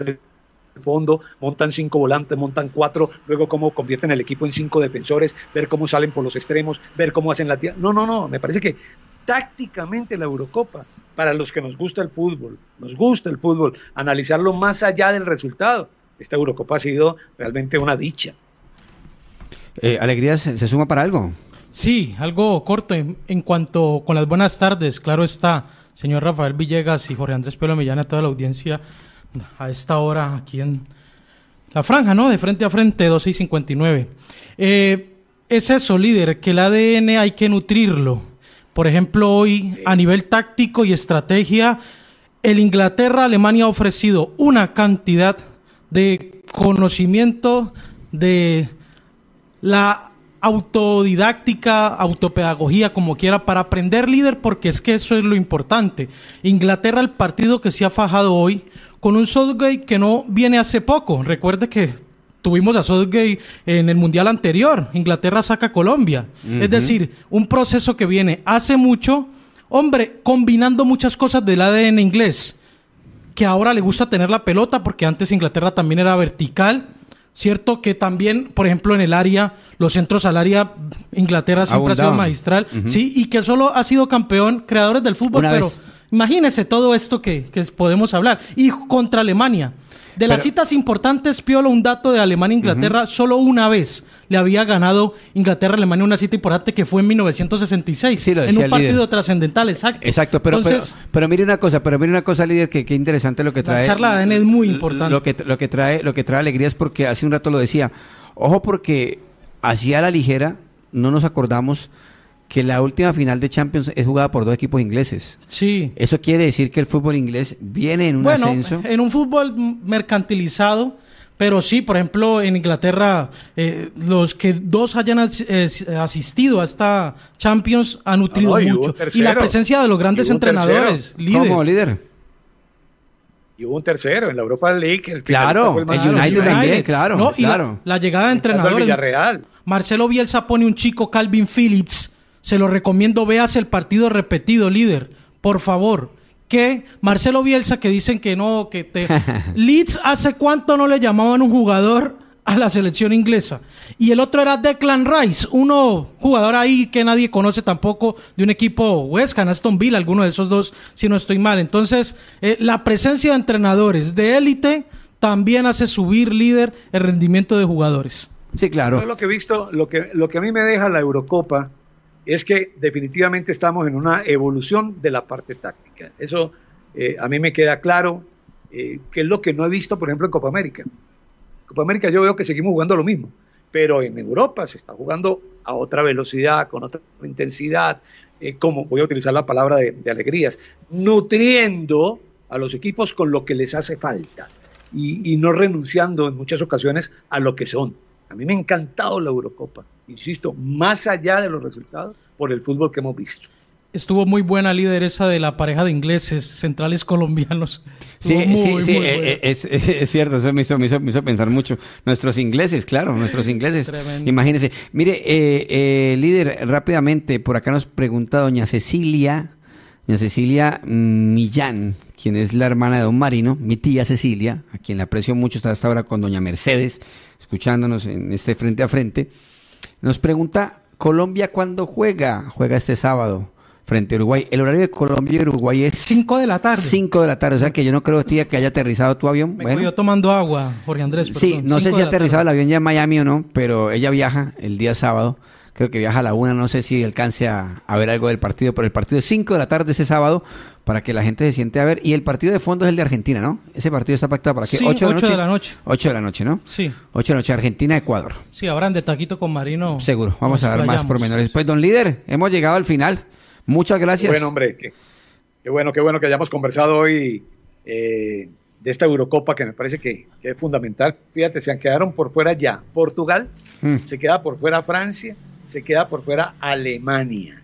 fondo, montan cinco volantes, montan cuatro, luego cómo convierten el equipo en cinco defensores, ver cómo salen por los extremos, ver cómo hacen la tierra. No, no, no, me parece que tácticamente la Eurocopa para los que nos gusta el fútbol, nos gusta el fútbol, analizarlo más allá del resultado. Esta Eurocopa ha sido realmente una dicha. Eh, ¿Alegría se, suma para algo? Sí, algo corto en, cuanto con las buenas tardes, claro está, señor Rafael Villegas y Jorge Andrés Pelo Millán, a toda la audiencia a esta hora aquí en la franja, ¿no? De frente a frente, 2659. y 59. Eh, es eso, líder, que el ADN hay que nutrirlo por ejemplo, hoy a nivel táctico y estrategia, el Inglaterra, Alemania ha ofrecido una cantidad de conocimiento de la autodidáctica, autopedagogía, como quiera, para aprender líder, porque es que eso es lo importante. Inglaterra, el partido que se ha fajado hoy, con un Southgate que no viene hace poco. Recuerde que tuvimos a Southgate en el mundial anterior. Inglaterra saca a Colombia. Es decir, un proceso que viene hace mucho, hombre, combinando muchas cosas del ADN inglés. Que ahora le gusta tener la pelota porque antes Inglaterra también era vertical. Cierto que también, por ejemplo, en el área, los centros al área, Inglaterra siempre ha sido magistral, sí, y que solo ha sido campeón creadores del fútbol, pero imagínese todo esto que, que podemos hablar. Y contra Alemania, de las citas importantes, Piolo, un dato de Alemania-Inglaterra, solo una vez le había ganado Inglaterra-Alemania una cita importante que fue en 1966, sí, lo decía en un partido trascendental, exacto. Exacto, pero, pero, mire una cosa, pero mire una cosa, líder, que, qué interesante lo que trae. La charla de es muy importante. Lo que, lo, que trae, lo que trae alegría es porque hace un rato lo decía, ojo porque así a la ligera no nos acordamos que la última final de Champions es jugada por dos equipos ingleses. Sí. Eso quiere decir que el fútbol inglés viene en un bueno, ascenso. En un fútbol mercantilizado, pero sí, por ejemplo, en Inglaterra, eh, los que dos hayan asistido a esta Champions han ah, nutrido mucho. y la presencia de los grandes entrenadores. Líder. ¿Cómo, líder? y hubo un tercero en la Europa League. El claro, el, United, también, claro. claro. la, llegada de entrenadores. Marcelo Bielsa pone un chico, Calvin Phillips, se lo recomiendo, veas el partido repetido, líder. Por favor. Que Marcelo Bielsa, que dicen que no, que te. <laughs> Leeds, ¿hace cuánto no le llamaban un jugador a la selección inglesa? Y el otro era Declan Rice, uno jugador ahí que nadie conoce tampoco, de un equipo West Ham, Aston Villa, alguno de esos dos, si no estoy mal. Entonces, eh, la presencia de entrenadores de élite también hace subir líder el rendimiento de jugadores. Sí, claro. Yo lo que he visto, lo que, lo que a mí me deja la Eurocopa es que definitivamente estamos en una evolución de la parte táctica. Eso eh, a mí me queda claro, eh, que es lo que no he visto, por ejemplo, en Copa América. En Copa América yo veo que seguimos jugando lo mismo, pero en Europa se está jugando a otra velocidad, con otra intensidad, eh, como voy a utilizar la palabra de, alegrías, nutriendo a los equipos con lo que les hace falta y no renunciando en muchas ocasiones a lo que son. A mí me ha encantado la Eurocopa, insisto, más allá de los resultados, por el fútbol que hemos visto. Estuvo muy buena lideresa de la pareja de ingleses, centrales colombianos. sí, sí, sí eh, eh, <laughs> es, cierto, eso me hizo, me, hizo, pensar mucho. Nuestros ingleses, claro, nuestros ingleses. Imagínense. Mire, eh, eh, líder, rápidamente, por acá nos pregunta doña Cecilia, doña Cecilia Millán, quien es la hermana de don Marino, mi tía Cecilia, a quien le aprecio mucho, está hasta ahora con doña Mercedes escuchándonos en este frente a frente. Nos pregunta Colombia cuándo juega. Juega este sábado frente a Uruguay. El horario de Colombia y Uruguay es 5 de la tarde. 5 de la tarde, o sea que yo no creo tía, que haya aterrizado tu avión. Me bueno, tomando agua, Jorge Andrés. Sí, no sé si ha aterrizado el avión ya en Miami o no, pero ella viaja el día sábado creo que viaja a la una, no sé si alcance a, ver algo del partido, pero el partido es 5 de la tarde ese sábado para que la gente se siente a ver. Y el partido de fondo es el de Argentina, ¿no? Ese partido está pactado para que 8 de, la noche. 8 de la noche, ¿no? Sí. 8 de la noche, Argentina-Ecuador. Sí, habrán de taquito con Marino. Seguro, vamos a dar más por pormenores. Pues, don líder, hemos llegado al final. Muchas gracias. Bueno, hombre, qué, qué bueno, qué bueno que hayamos conversado hoy. Eh, de esta Eurocopa que me parece que, es fundamental. Fíjate, se han quedado por fuera ya Portugal, mm. se queda por fuera Francia, se queda por fuera Alemania,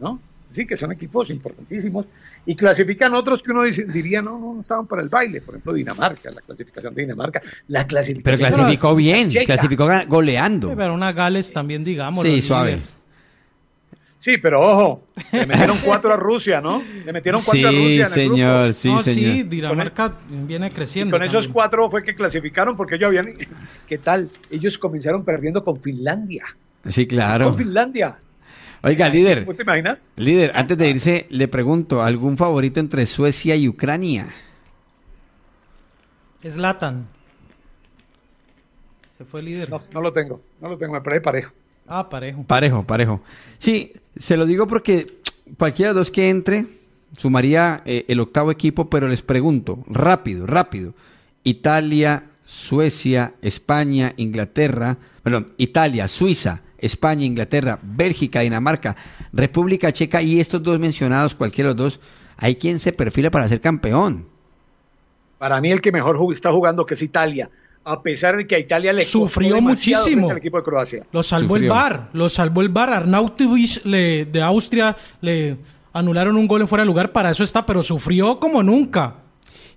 ¿no? Así que son equipos importantísimos y clasifican otros que uno diría, no, no, estaban para el baile. Por ejemplo, Dinamarca, la clasificación de Dinamarca, la clasificación. Pero clasificó bien, clasificó goleando. pero una Gales también, digamos. Sí, suave. Sí, pero ojo, le metieron cuatro a Rusia, ¿no? Le metieron cuatro a Rusia en Sí, señor. sí, Dinamarca viene creciendo. Y con esos cuatro fue que clasificaron porque ellos habían... ¿Qué tal? Ellos comenzaron perdiendo con Finlandia. Sí, claro. Finlandia. Oiga, eh, líder. te imaginas? Líder, antes de ah. irse, le pregunto, ¿algún favorito entre Suecia y Ucrania? Es latán. Se fue líder. No, no lo tengo. No lo tengo, pero parejo. Ah, parejo. Parejo, parejo. Sí, se lo digo porque cualquiera de los que entre sumaría eh, el octavo equipo, pero les pregunto, rápido, rápido. Italia, Suecia, España, Inglaterra, perdón, Italia, Suiza, España, Inglaterra, Bélgica, Dinamarca, República Checa y estos dos mencionados, cualquiera de los dos, hay quien se perfila para ser campeón. Para mí el que mejor está jugando que es Italia, a pesar de que a Italia le sufrió muchísimo equipo de Croacia. Lo salvó el VAR, lo salvó el VAR, Arnautovic le, de Austria le anularon un gol en fuera de lugar, para eso está, pero sufrió como nunca.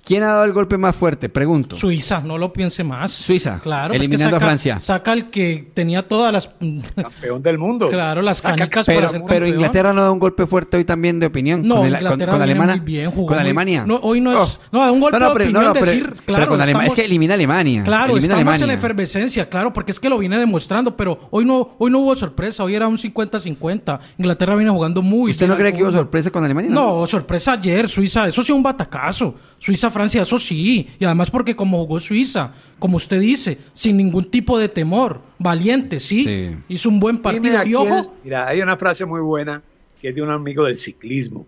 ¿Quién ha dado el golpe más fuerte? Pregunto. Suiza, no lo piense más. Suiza. Claro. Pues eliminando que saca, a Francia. Saca el que tenía todas las... Campeón del mundo. Claro, las canicas pero, para Pero Inglaterra no da un golpe fuerte hoy también de opinión. No, con, Inglaterra con, Alemania. Muy bien, con Alemania. No, hoy no es... Oh. No, da un golpe de opinión decir... Claro, con es que elimina Alemania. Claro, elimina estamos Alemania. en la efervescencia, claro, porque es que lo viene demostrando, pero hoy no, hoy no hubo sorpresa, hoy era un 50-50. Inglaterra viene jugando muy ¿Usted no cree que hubo sorpresa con Alemania? No, sorpresa ayer, Suiza. Eso sí un batacazo. Suiza Francia, eso sí, y además porque como jugó Suiza, como usted dice, sin ningún tipo de temor, valiente, sí, hizo un buen partido. mira, hay una frase muy buena que es de un amigo del ciclismo.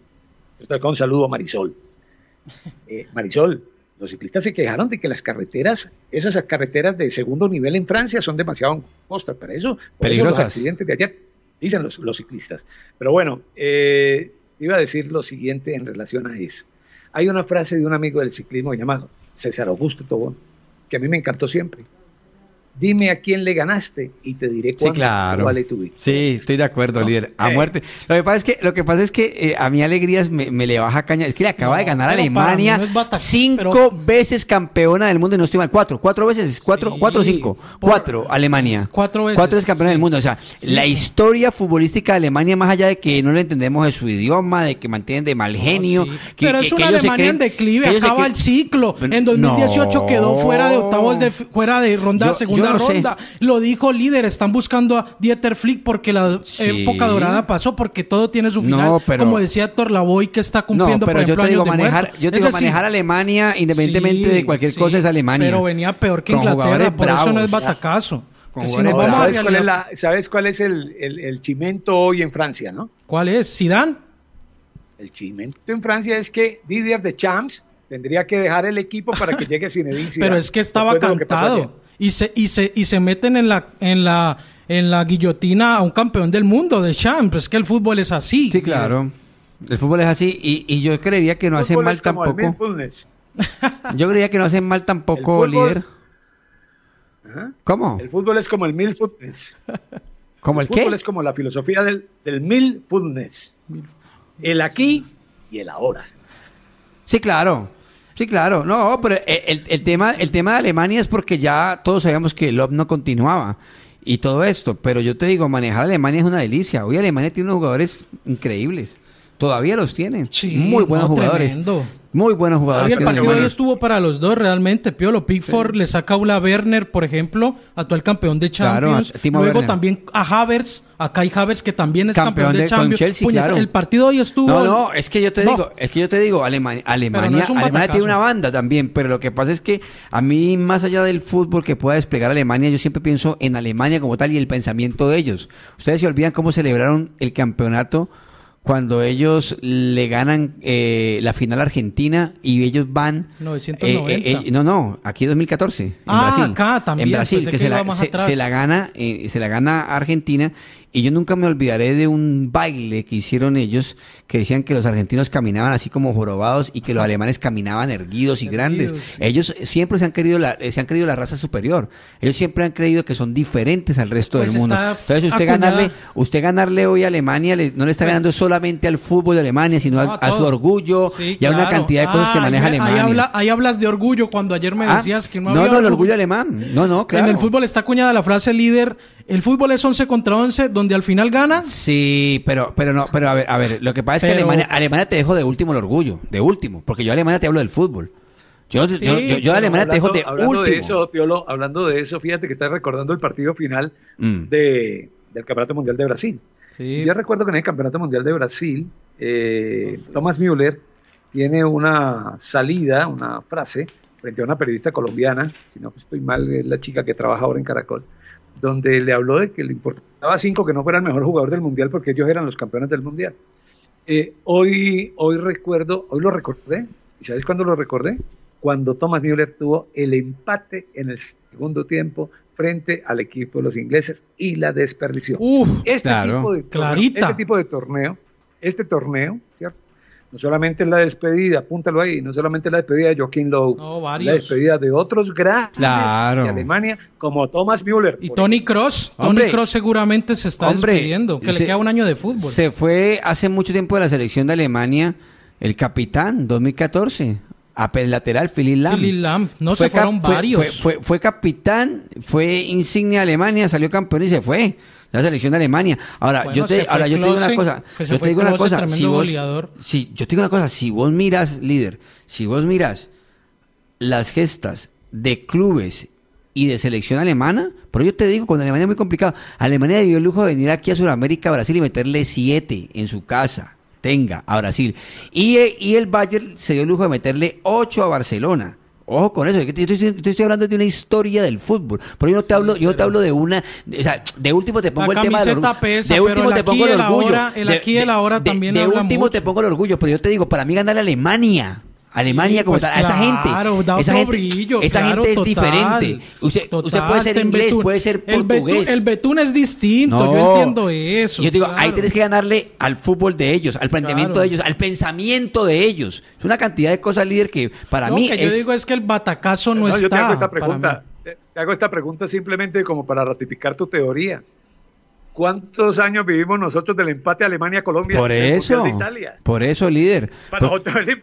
Un saludo a Marisol. Eh, Marisol, los ciclistas se quejaron de que las carreteras, esas carreteras de segundo nivel en Francia son demasiado costas para eso, por los accidentes de ayer, dicen los, ciclistas. Pero bueno, eh, iba a decir lo siguiente en relación a eso. Hay una frase de un amigo del ciclismo llamado César Augusto Tobón, que a mí me encantó siempre dime a quién le ganaste y te diré cuál vale tu victoria. Sí, estoy de acuerdo, líder. A eh. muerte. Lo que pasa es que, lo que, pasa es que eh, a mí Alegrías me, le baja caña. Es que le acaba de ganar Alemania cinco veces campeona del mundo. No estoy mal, cuatro. Cuatro veces. Cuatro, cuatro cinco. Cuatro, Alemania. Cuatro veces. Cuatro campeona del mundo. O sea, la historia futbolística de Alemania, más allá de que no le entendemos de su idioma, de que mantienen de mal genio. Que, pero es una Alemania en declive. Acaba el ciclo. En 2018 quedó fuera de octavos, de, fuera de ronda yo, lo dijo líder, están buscando a Dieter Flick porque la época dorada pasó, porque todo tiene su final. Como decía Lavoy que está cumpliendo, pero por ejemplo, yo te digo, manejar, yo te digo manejar Alemania, independientemente de cualquier cosa, es Alemania. Pero venía peor que Inglaterra, por eso no es batacazo. ¿sabes, cuál es el, el, chimento hoy en Francia, no? ¿Cuál es? ¿Sidán? El chimento en Francia es que Didier de Champs Tendría que dejar el equipo para que llegue sin edición. <laughs> Pero es que estaba cantado. y, se, y, se, y se meten en la, en la en la guillotina a un campeón del mundo de champs. Es que el fútbol es así. Sí, claro. El fútbol es así y, y yo creería que no hacen mal tampoco. <laughs> yo creería que no hacen mal tampoco, líder. ¿Cómo? El fútbol es como el mil fitness. ¿Como el, qué? El fútbol es como la filosofía del, del mil fitness. El aquí y el ahora. Sí, claro. Sí, claro, no, pero el, el, tema, el tema de Alemania es porque ya todos sabíamos que lob no continuaba y todo esto, pero yo te digo, manejar Alemania es una delicia. Hoy Alemania tiene unos jugadores increíbles todavía los tiene. Sí, muy buenos jugadores. Muy buenos jugadores. el partido hoy estuvo para los dos realmente, Piolo. Pickford le saca a Ula Werner, por ejemplo, actual campeón de Champions. Claro, Luego también a Havers, a Kai Havers, que también es campeón, de, Champions. El partido hoy estuvo... No, no, es que yo te digo, es que yo te digo, Alemania, Alemania tiene una banda también, pero lo que pasa es que a mí, más allá del fútbol que pueda desplegar Alemania, yo siempre pienso en Alemania como tal y el pensamiento de ellos. Ustedes se olvidan cómo celebraron el campeonato cuando ellos le ganan eh, la final Argentina y ellos van... 990. Eh, eh, no, no, aquí 2014. En ah, Brasil, En Brasil, que, se, la, se, la, gana, se la gana Argentina y yo nunca me olvidaré de un baile que hicieron ellos, que decían que los argentinos caminaban así como jorobados y que los alemanes caminaban erguidos y grandes. Ellos siempre se han querido la, se han creído la raza superior. Ellos siempre han creído que son diferentes al resto pues del mundo. Entonces usted ganarle, usted ganarle hoy a Alemania no le está pues ganando solamente al fútbol de Alemania, sino a, su orgullo y a una cantidad de cosas que ah, maneja Alemania. Ahí, hablas de orgullo cuando ayer me ah, decías que no, no No, no, el orgullo alemán. No, no, claro. En el fútbol está cuñada la frase líder el fútbol es 11 contra 11, donde al final gana. Sí, pero, pero no, pero a ver, a ver, lo que pasa es que Alemania, te dejo de último el orgullo, de último, porque yo a Alemania te hablo del fútbol. Yo, yo, de Alemania te dejo de hablando último. De eso, Piolo, hablando de eso, fíjate que estás recordando el partido final mm. del Campeonato Mundial de Brasil. Sí. Yo recuerdo que en el Campeonato Mundial de Brasil, eh, Thomas Müller tiene una salida, una frase, frente a una periodista colombiana, si no estoy mal, es la chica que trabaja ahora en Caracol, donde le habló de que le importaba cinco que no fuera el mejor jugador del mundial porque ellos eran los campeones del mundial. Eh, hoy, hoy recuerdo, hoy lo recordé, ¿y sabes cuándo lo recordé? Cuando Thomas Müller tuvo el empate en el segundo tiempo frente al equipo de los ingleses y la desperdición. Uf, este, tipo de este tipo de torneo, este torneo, ¿cierto? No solamente es la despedida, apúntalo ahí, no solamente la despedida de Joaquín Lowe, no, la despedida de otros grandes de Alemania, como Thomas Müller. Y Tony Cross, Tony seguramente se está despidiendo, que le queda un año de fútbol. Se fue hace mucho tiempo de la selección de Alemania, el capitán, 2014, a lateral Philip Lam. Philip Lam. No se fueron varios. Fue, fue, capitán, fue insignia de Alemania, salió campeón y se fue la selección de Alemania. Ahora, yo te, ahora yo te digo una cosa, yo te digo una cosa, si vos, yo una cosa, si vos miras, líder, si vos miras las gestas de clubes y de selección alemana, pero yo te digo, cuando Alemania es muy complicado, Alemania dio el lujo de venir aquí a Sudamérica, a Brasil y meterle siete en su casa, tenga, a Brasil. Y, eh, y el Bayern se dio el lujo de meterle ocho a Barcelona. Ojo con eso, yo estoy, estoy, hablando de una historia del fútbol. Pero yo no te hablo, yo te hablo de una, o sea, de último te pongo el tema del orgullo. de último te pongo el orgullo. de, último te pongo el orgullo, pero yo te digo, para mí ganar a Alemania Alemania como pues esa gente, esa gente, esa es diferente. Usted, este, puede ser inglés, puede ser portugués. El betún, es distinto, yo entiendo eso. Yo digo, ahí tienes que ganarle al fútbol de ellos, al planteamiento de ellos, al pensamiento de ellos. Es una cantidad de cosas líder que para mí que yo digo es que el batacazo no, no Yo te hago esta pregunta, eh, te hago esta pregunta simplemente como para ratificar tu teoría. ¿Cuántos años vivimos nosotros del empate Alemania-Colombia? Por eso, Italia? por eso, líder. Para nosotros el empatado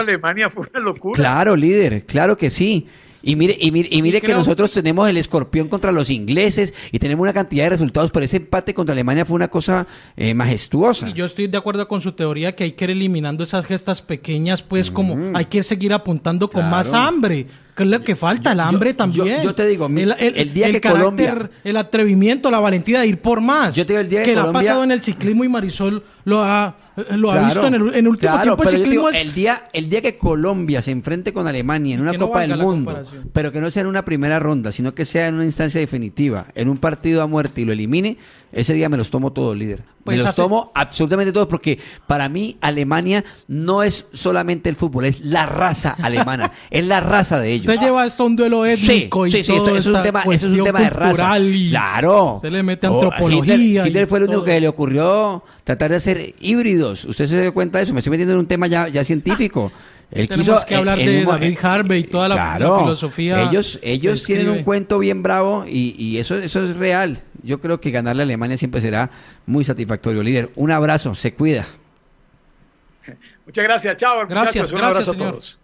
empatado Alemania fue una locura. Claro, líder, claro que sí. Y mire, y mire, y mire que nosotros tenemos el escorpión contra los ingleses y tenemos una cantidad de resultados, pero ese empate contra Alemania fue una cosa eh, majestuosa. Y yo estoy de acuerdo con su teoría que hay que ir eliminando esas gestas pequeñas, pues como mm. hay que seguir apuntando con más hambre. Que es lo que falta, el hambre también. Yo, te digo, el, el, día el carácter, El atrevimiento, la valentía de ir por más. Yo digo, el día que, que ha pasado en el ciclismo y Marisol lo ha, visto en el, último tiempo. El día, el día que Colombia se enfrente con Alemania en una Copa del Mundo, pero que no sea en una primera ronda, sino que sea en una instancia definitiva, en un partido a muerte y lo elimine, ese día me los tomo todos, líder. me pues los tomo absolutamente todos porque para mí Alemania no es solamente el fútbol, es la raza alemana, <laughs> es la raza de ellos. Usted lleva esto a un duelo étnico y eso, es un tema, de raza. claro. Se le mete oh, antropología. Hitler, fue el único que le ocurrió tratar de hacer híbridos. Usted se dio cuenta de eso, me estoy metiendo en un tema ya, científico. Ah, él quiso, que hablar de David Harvey y toda la, filosofía. Ellos, ellos tienen un cuento bien bravo y, eso, eso es real. Yo creo que ganarle a Alemania siempre será muy satisfactorio, líder. Un abrazo, se cuida. Muchas gracias, chao. Gracias, un abrazo a todos.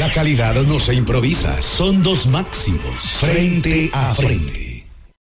La calidad no se improvisa, son dos máximos, frente a frente.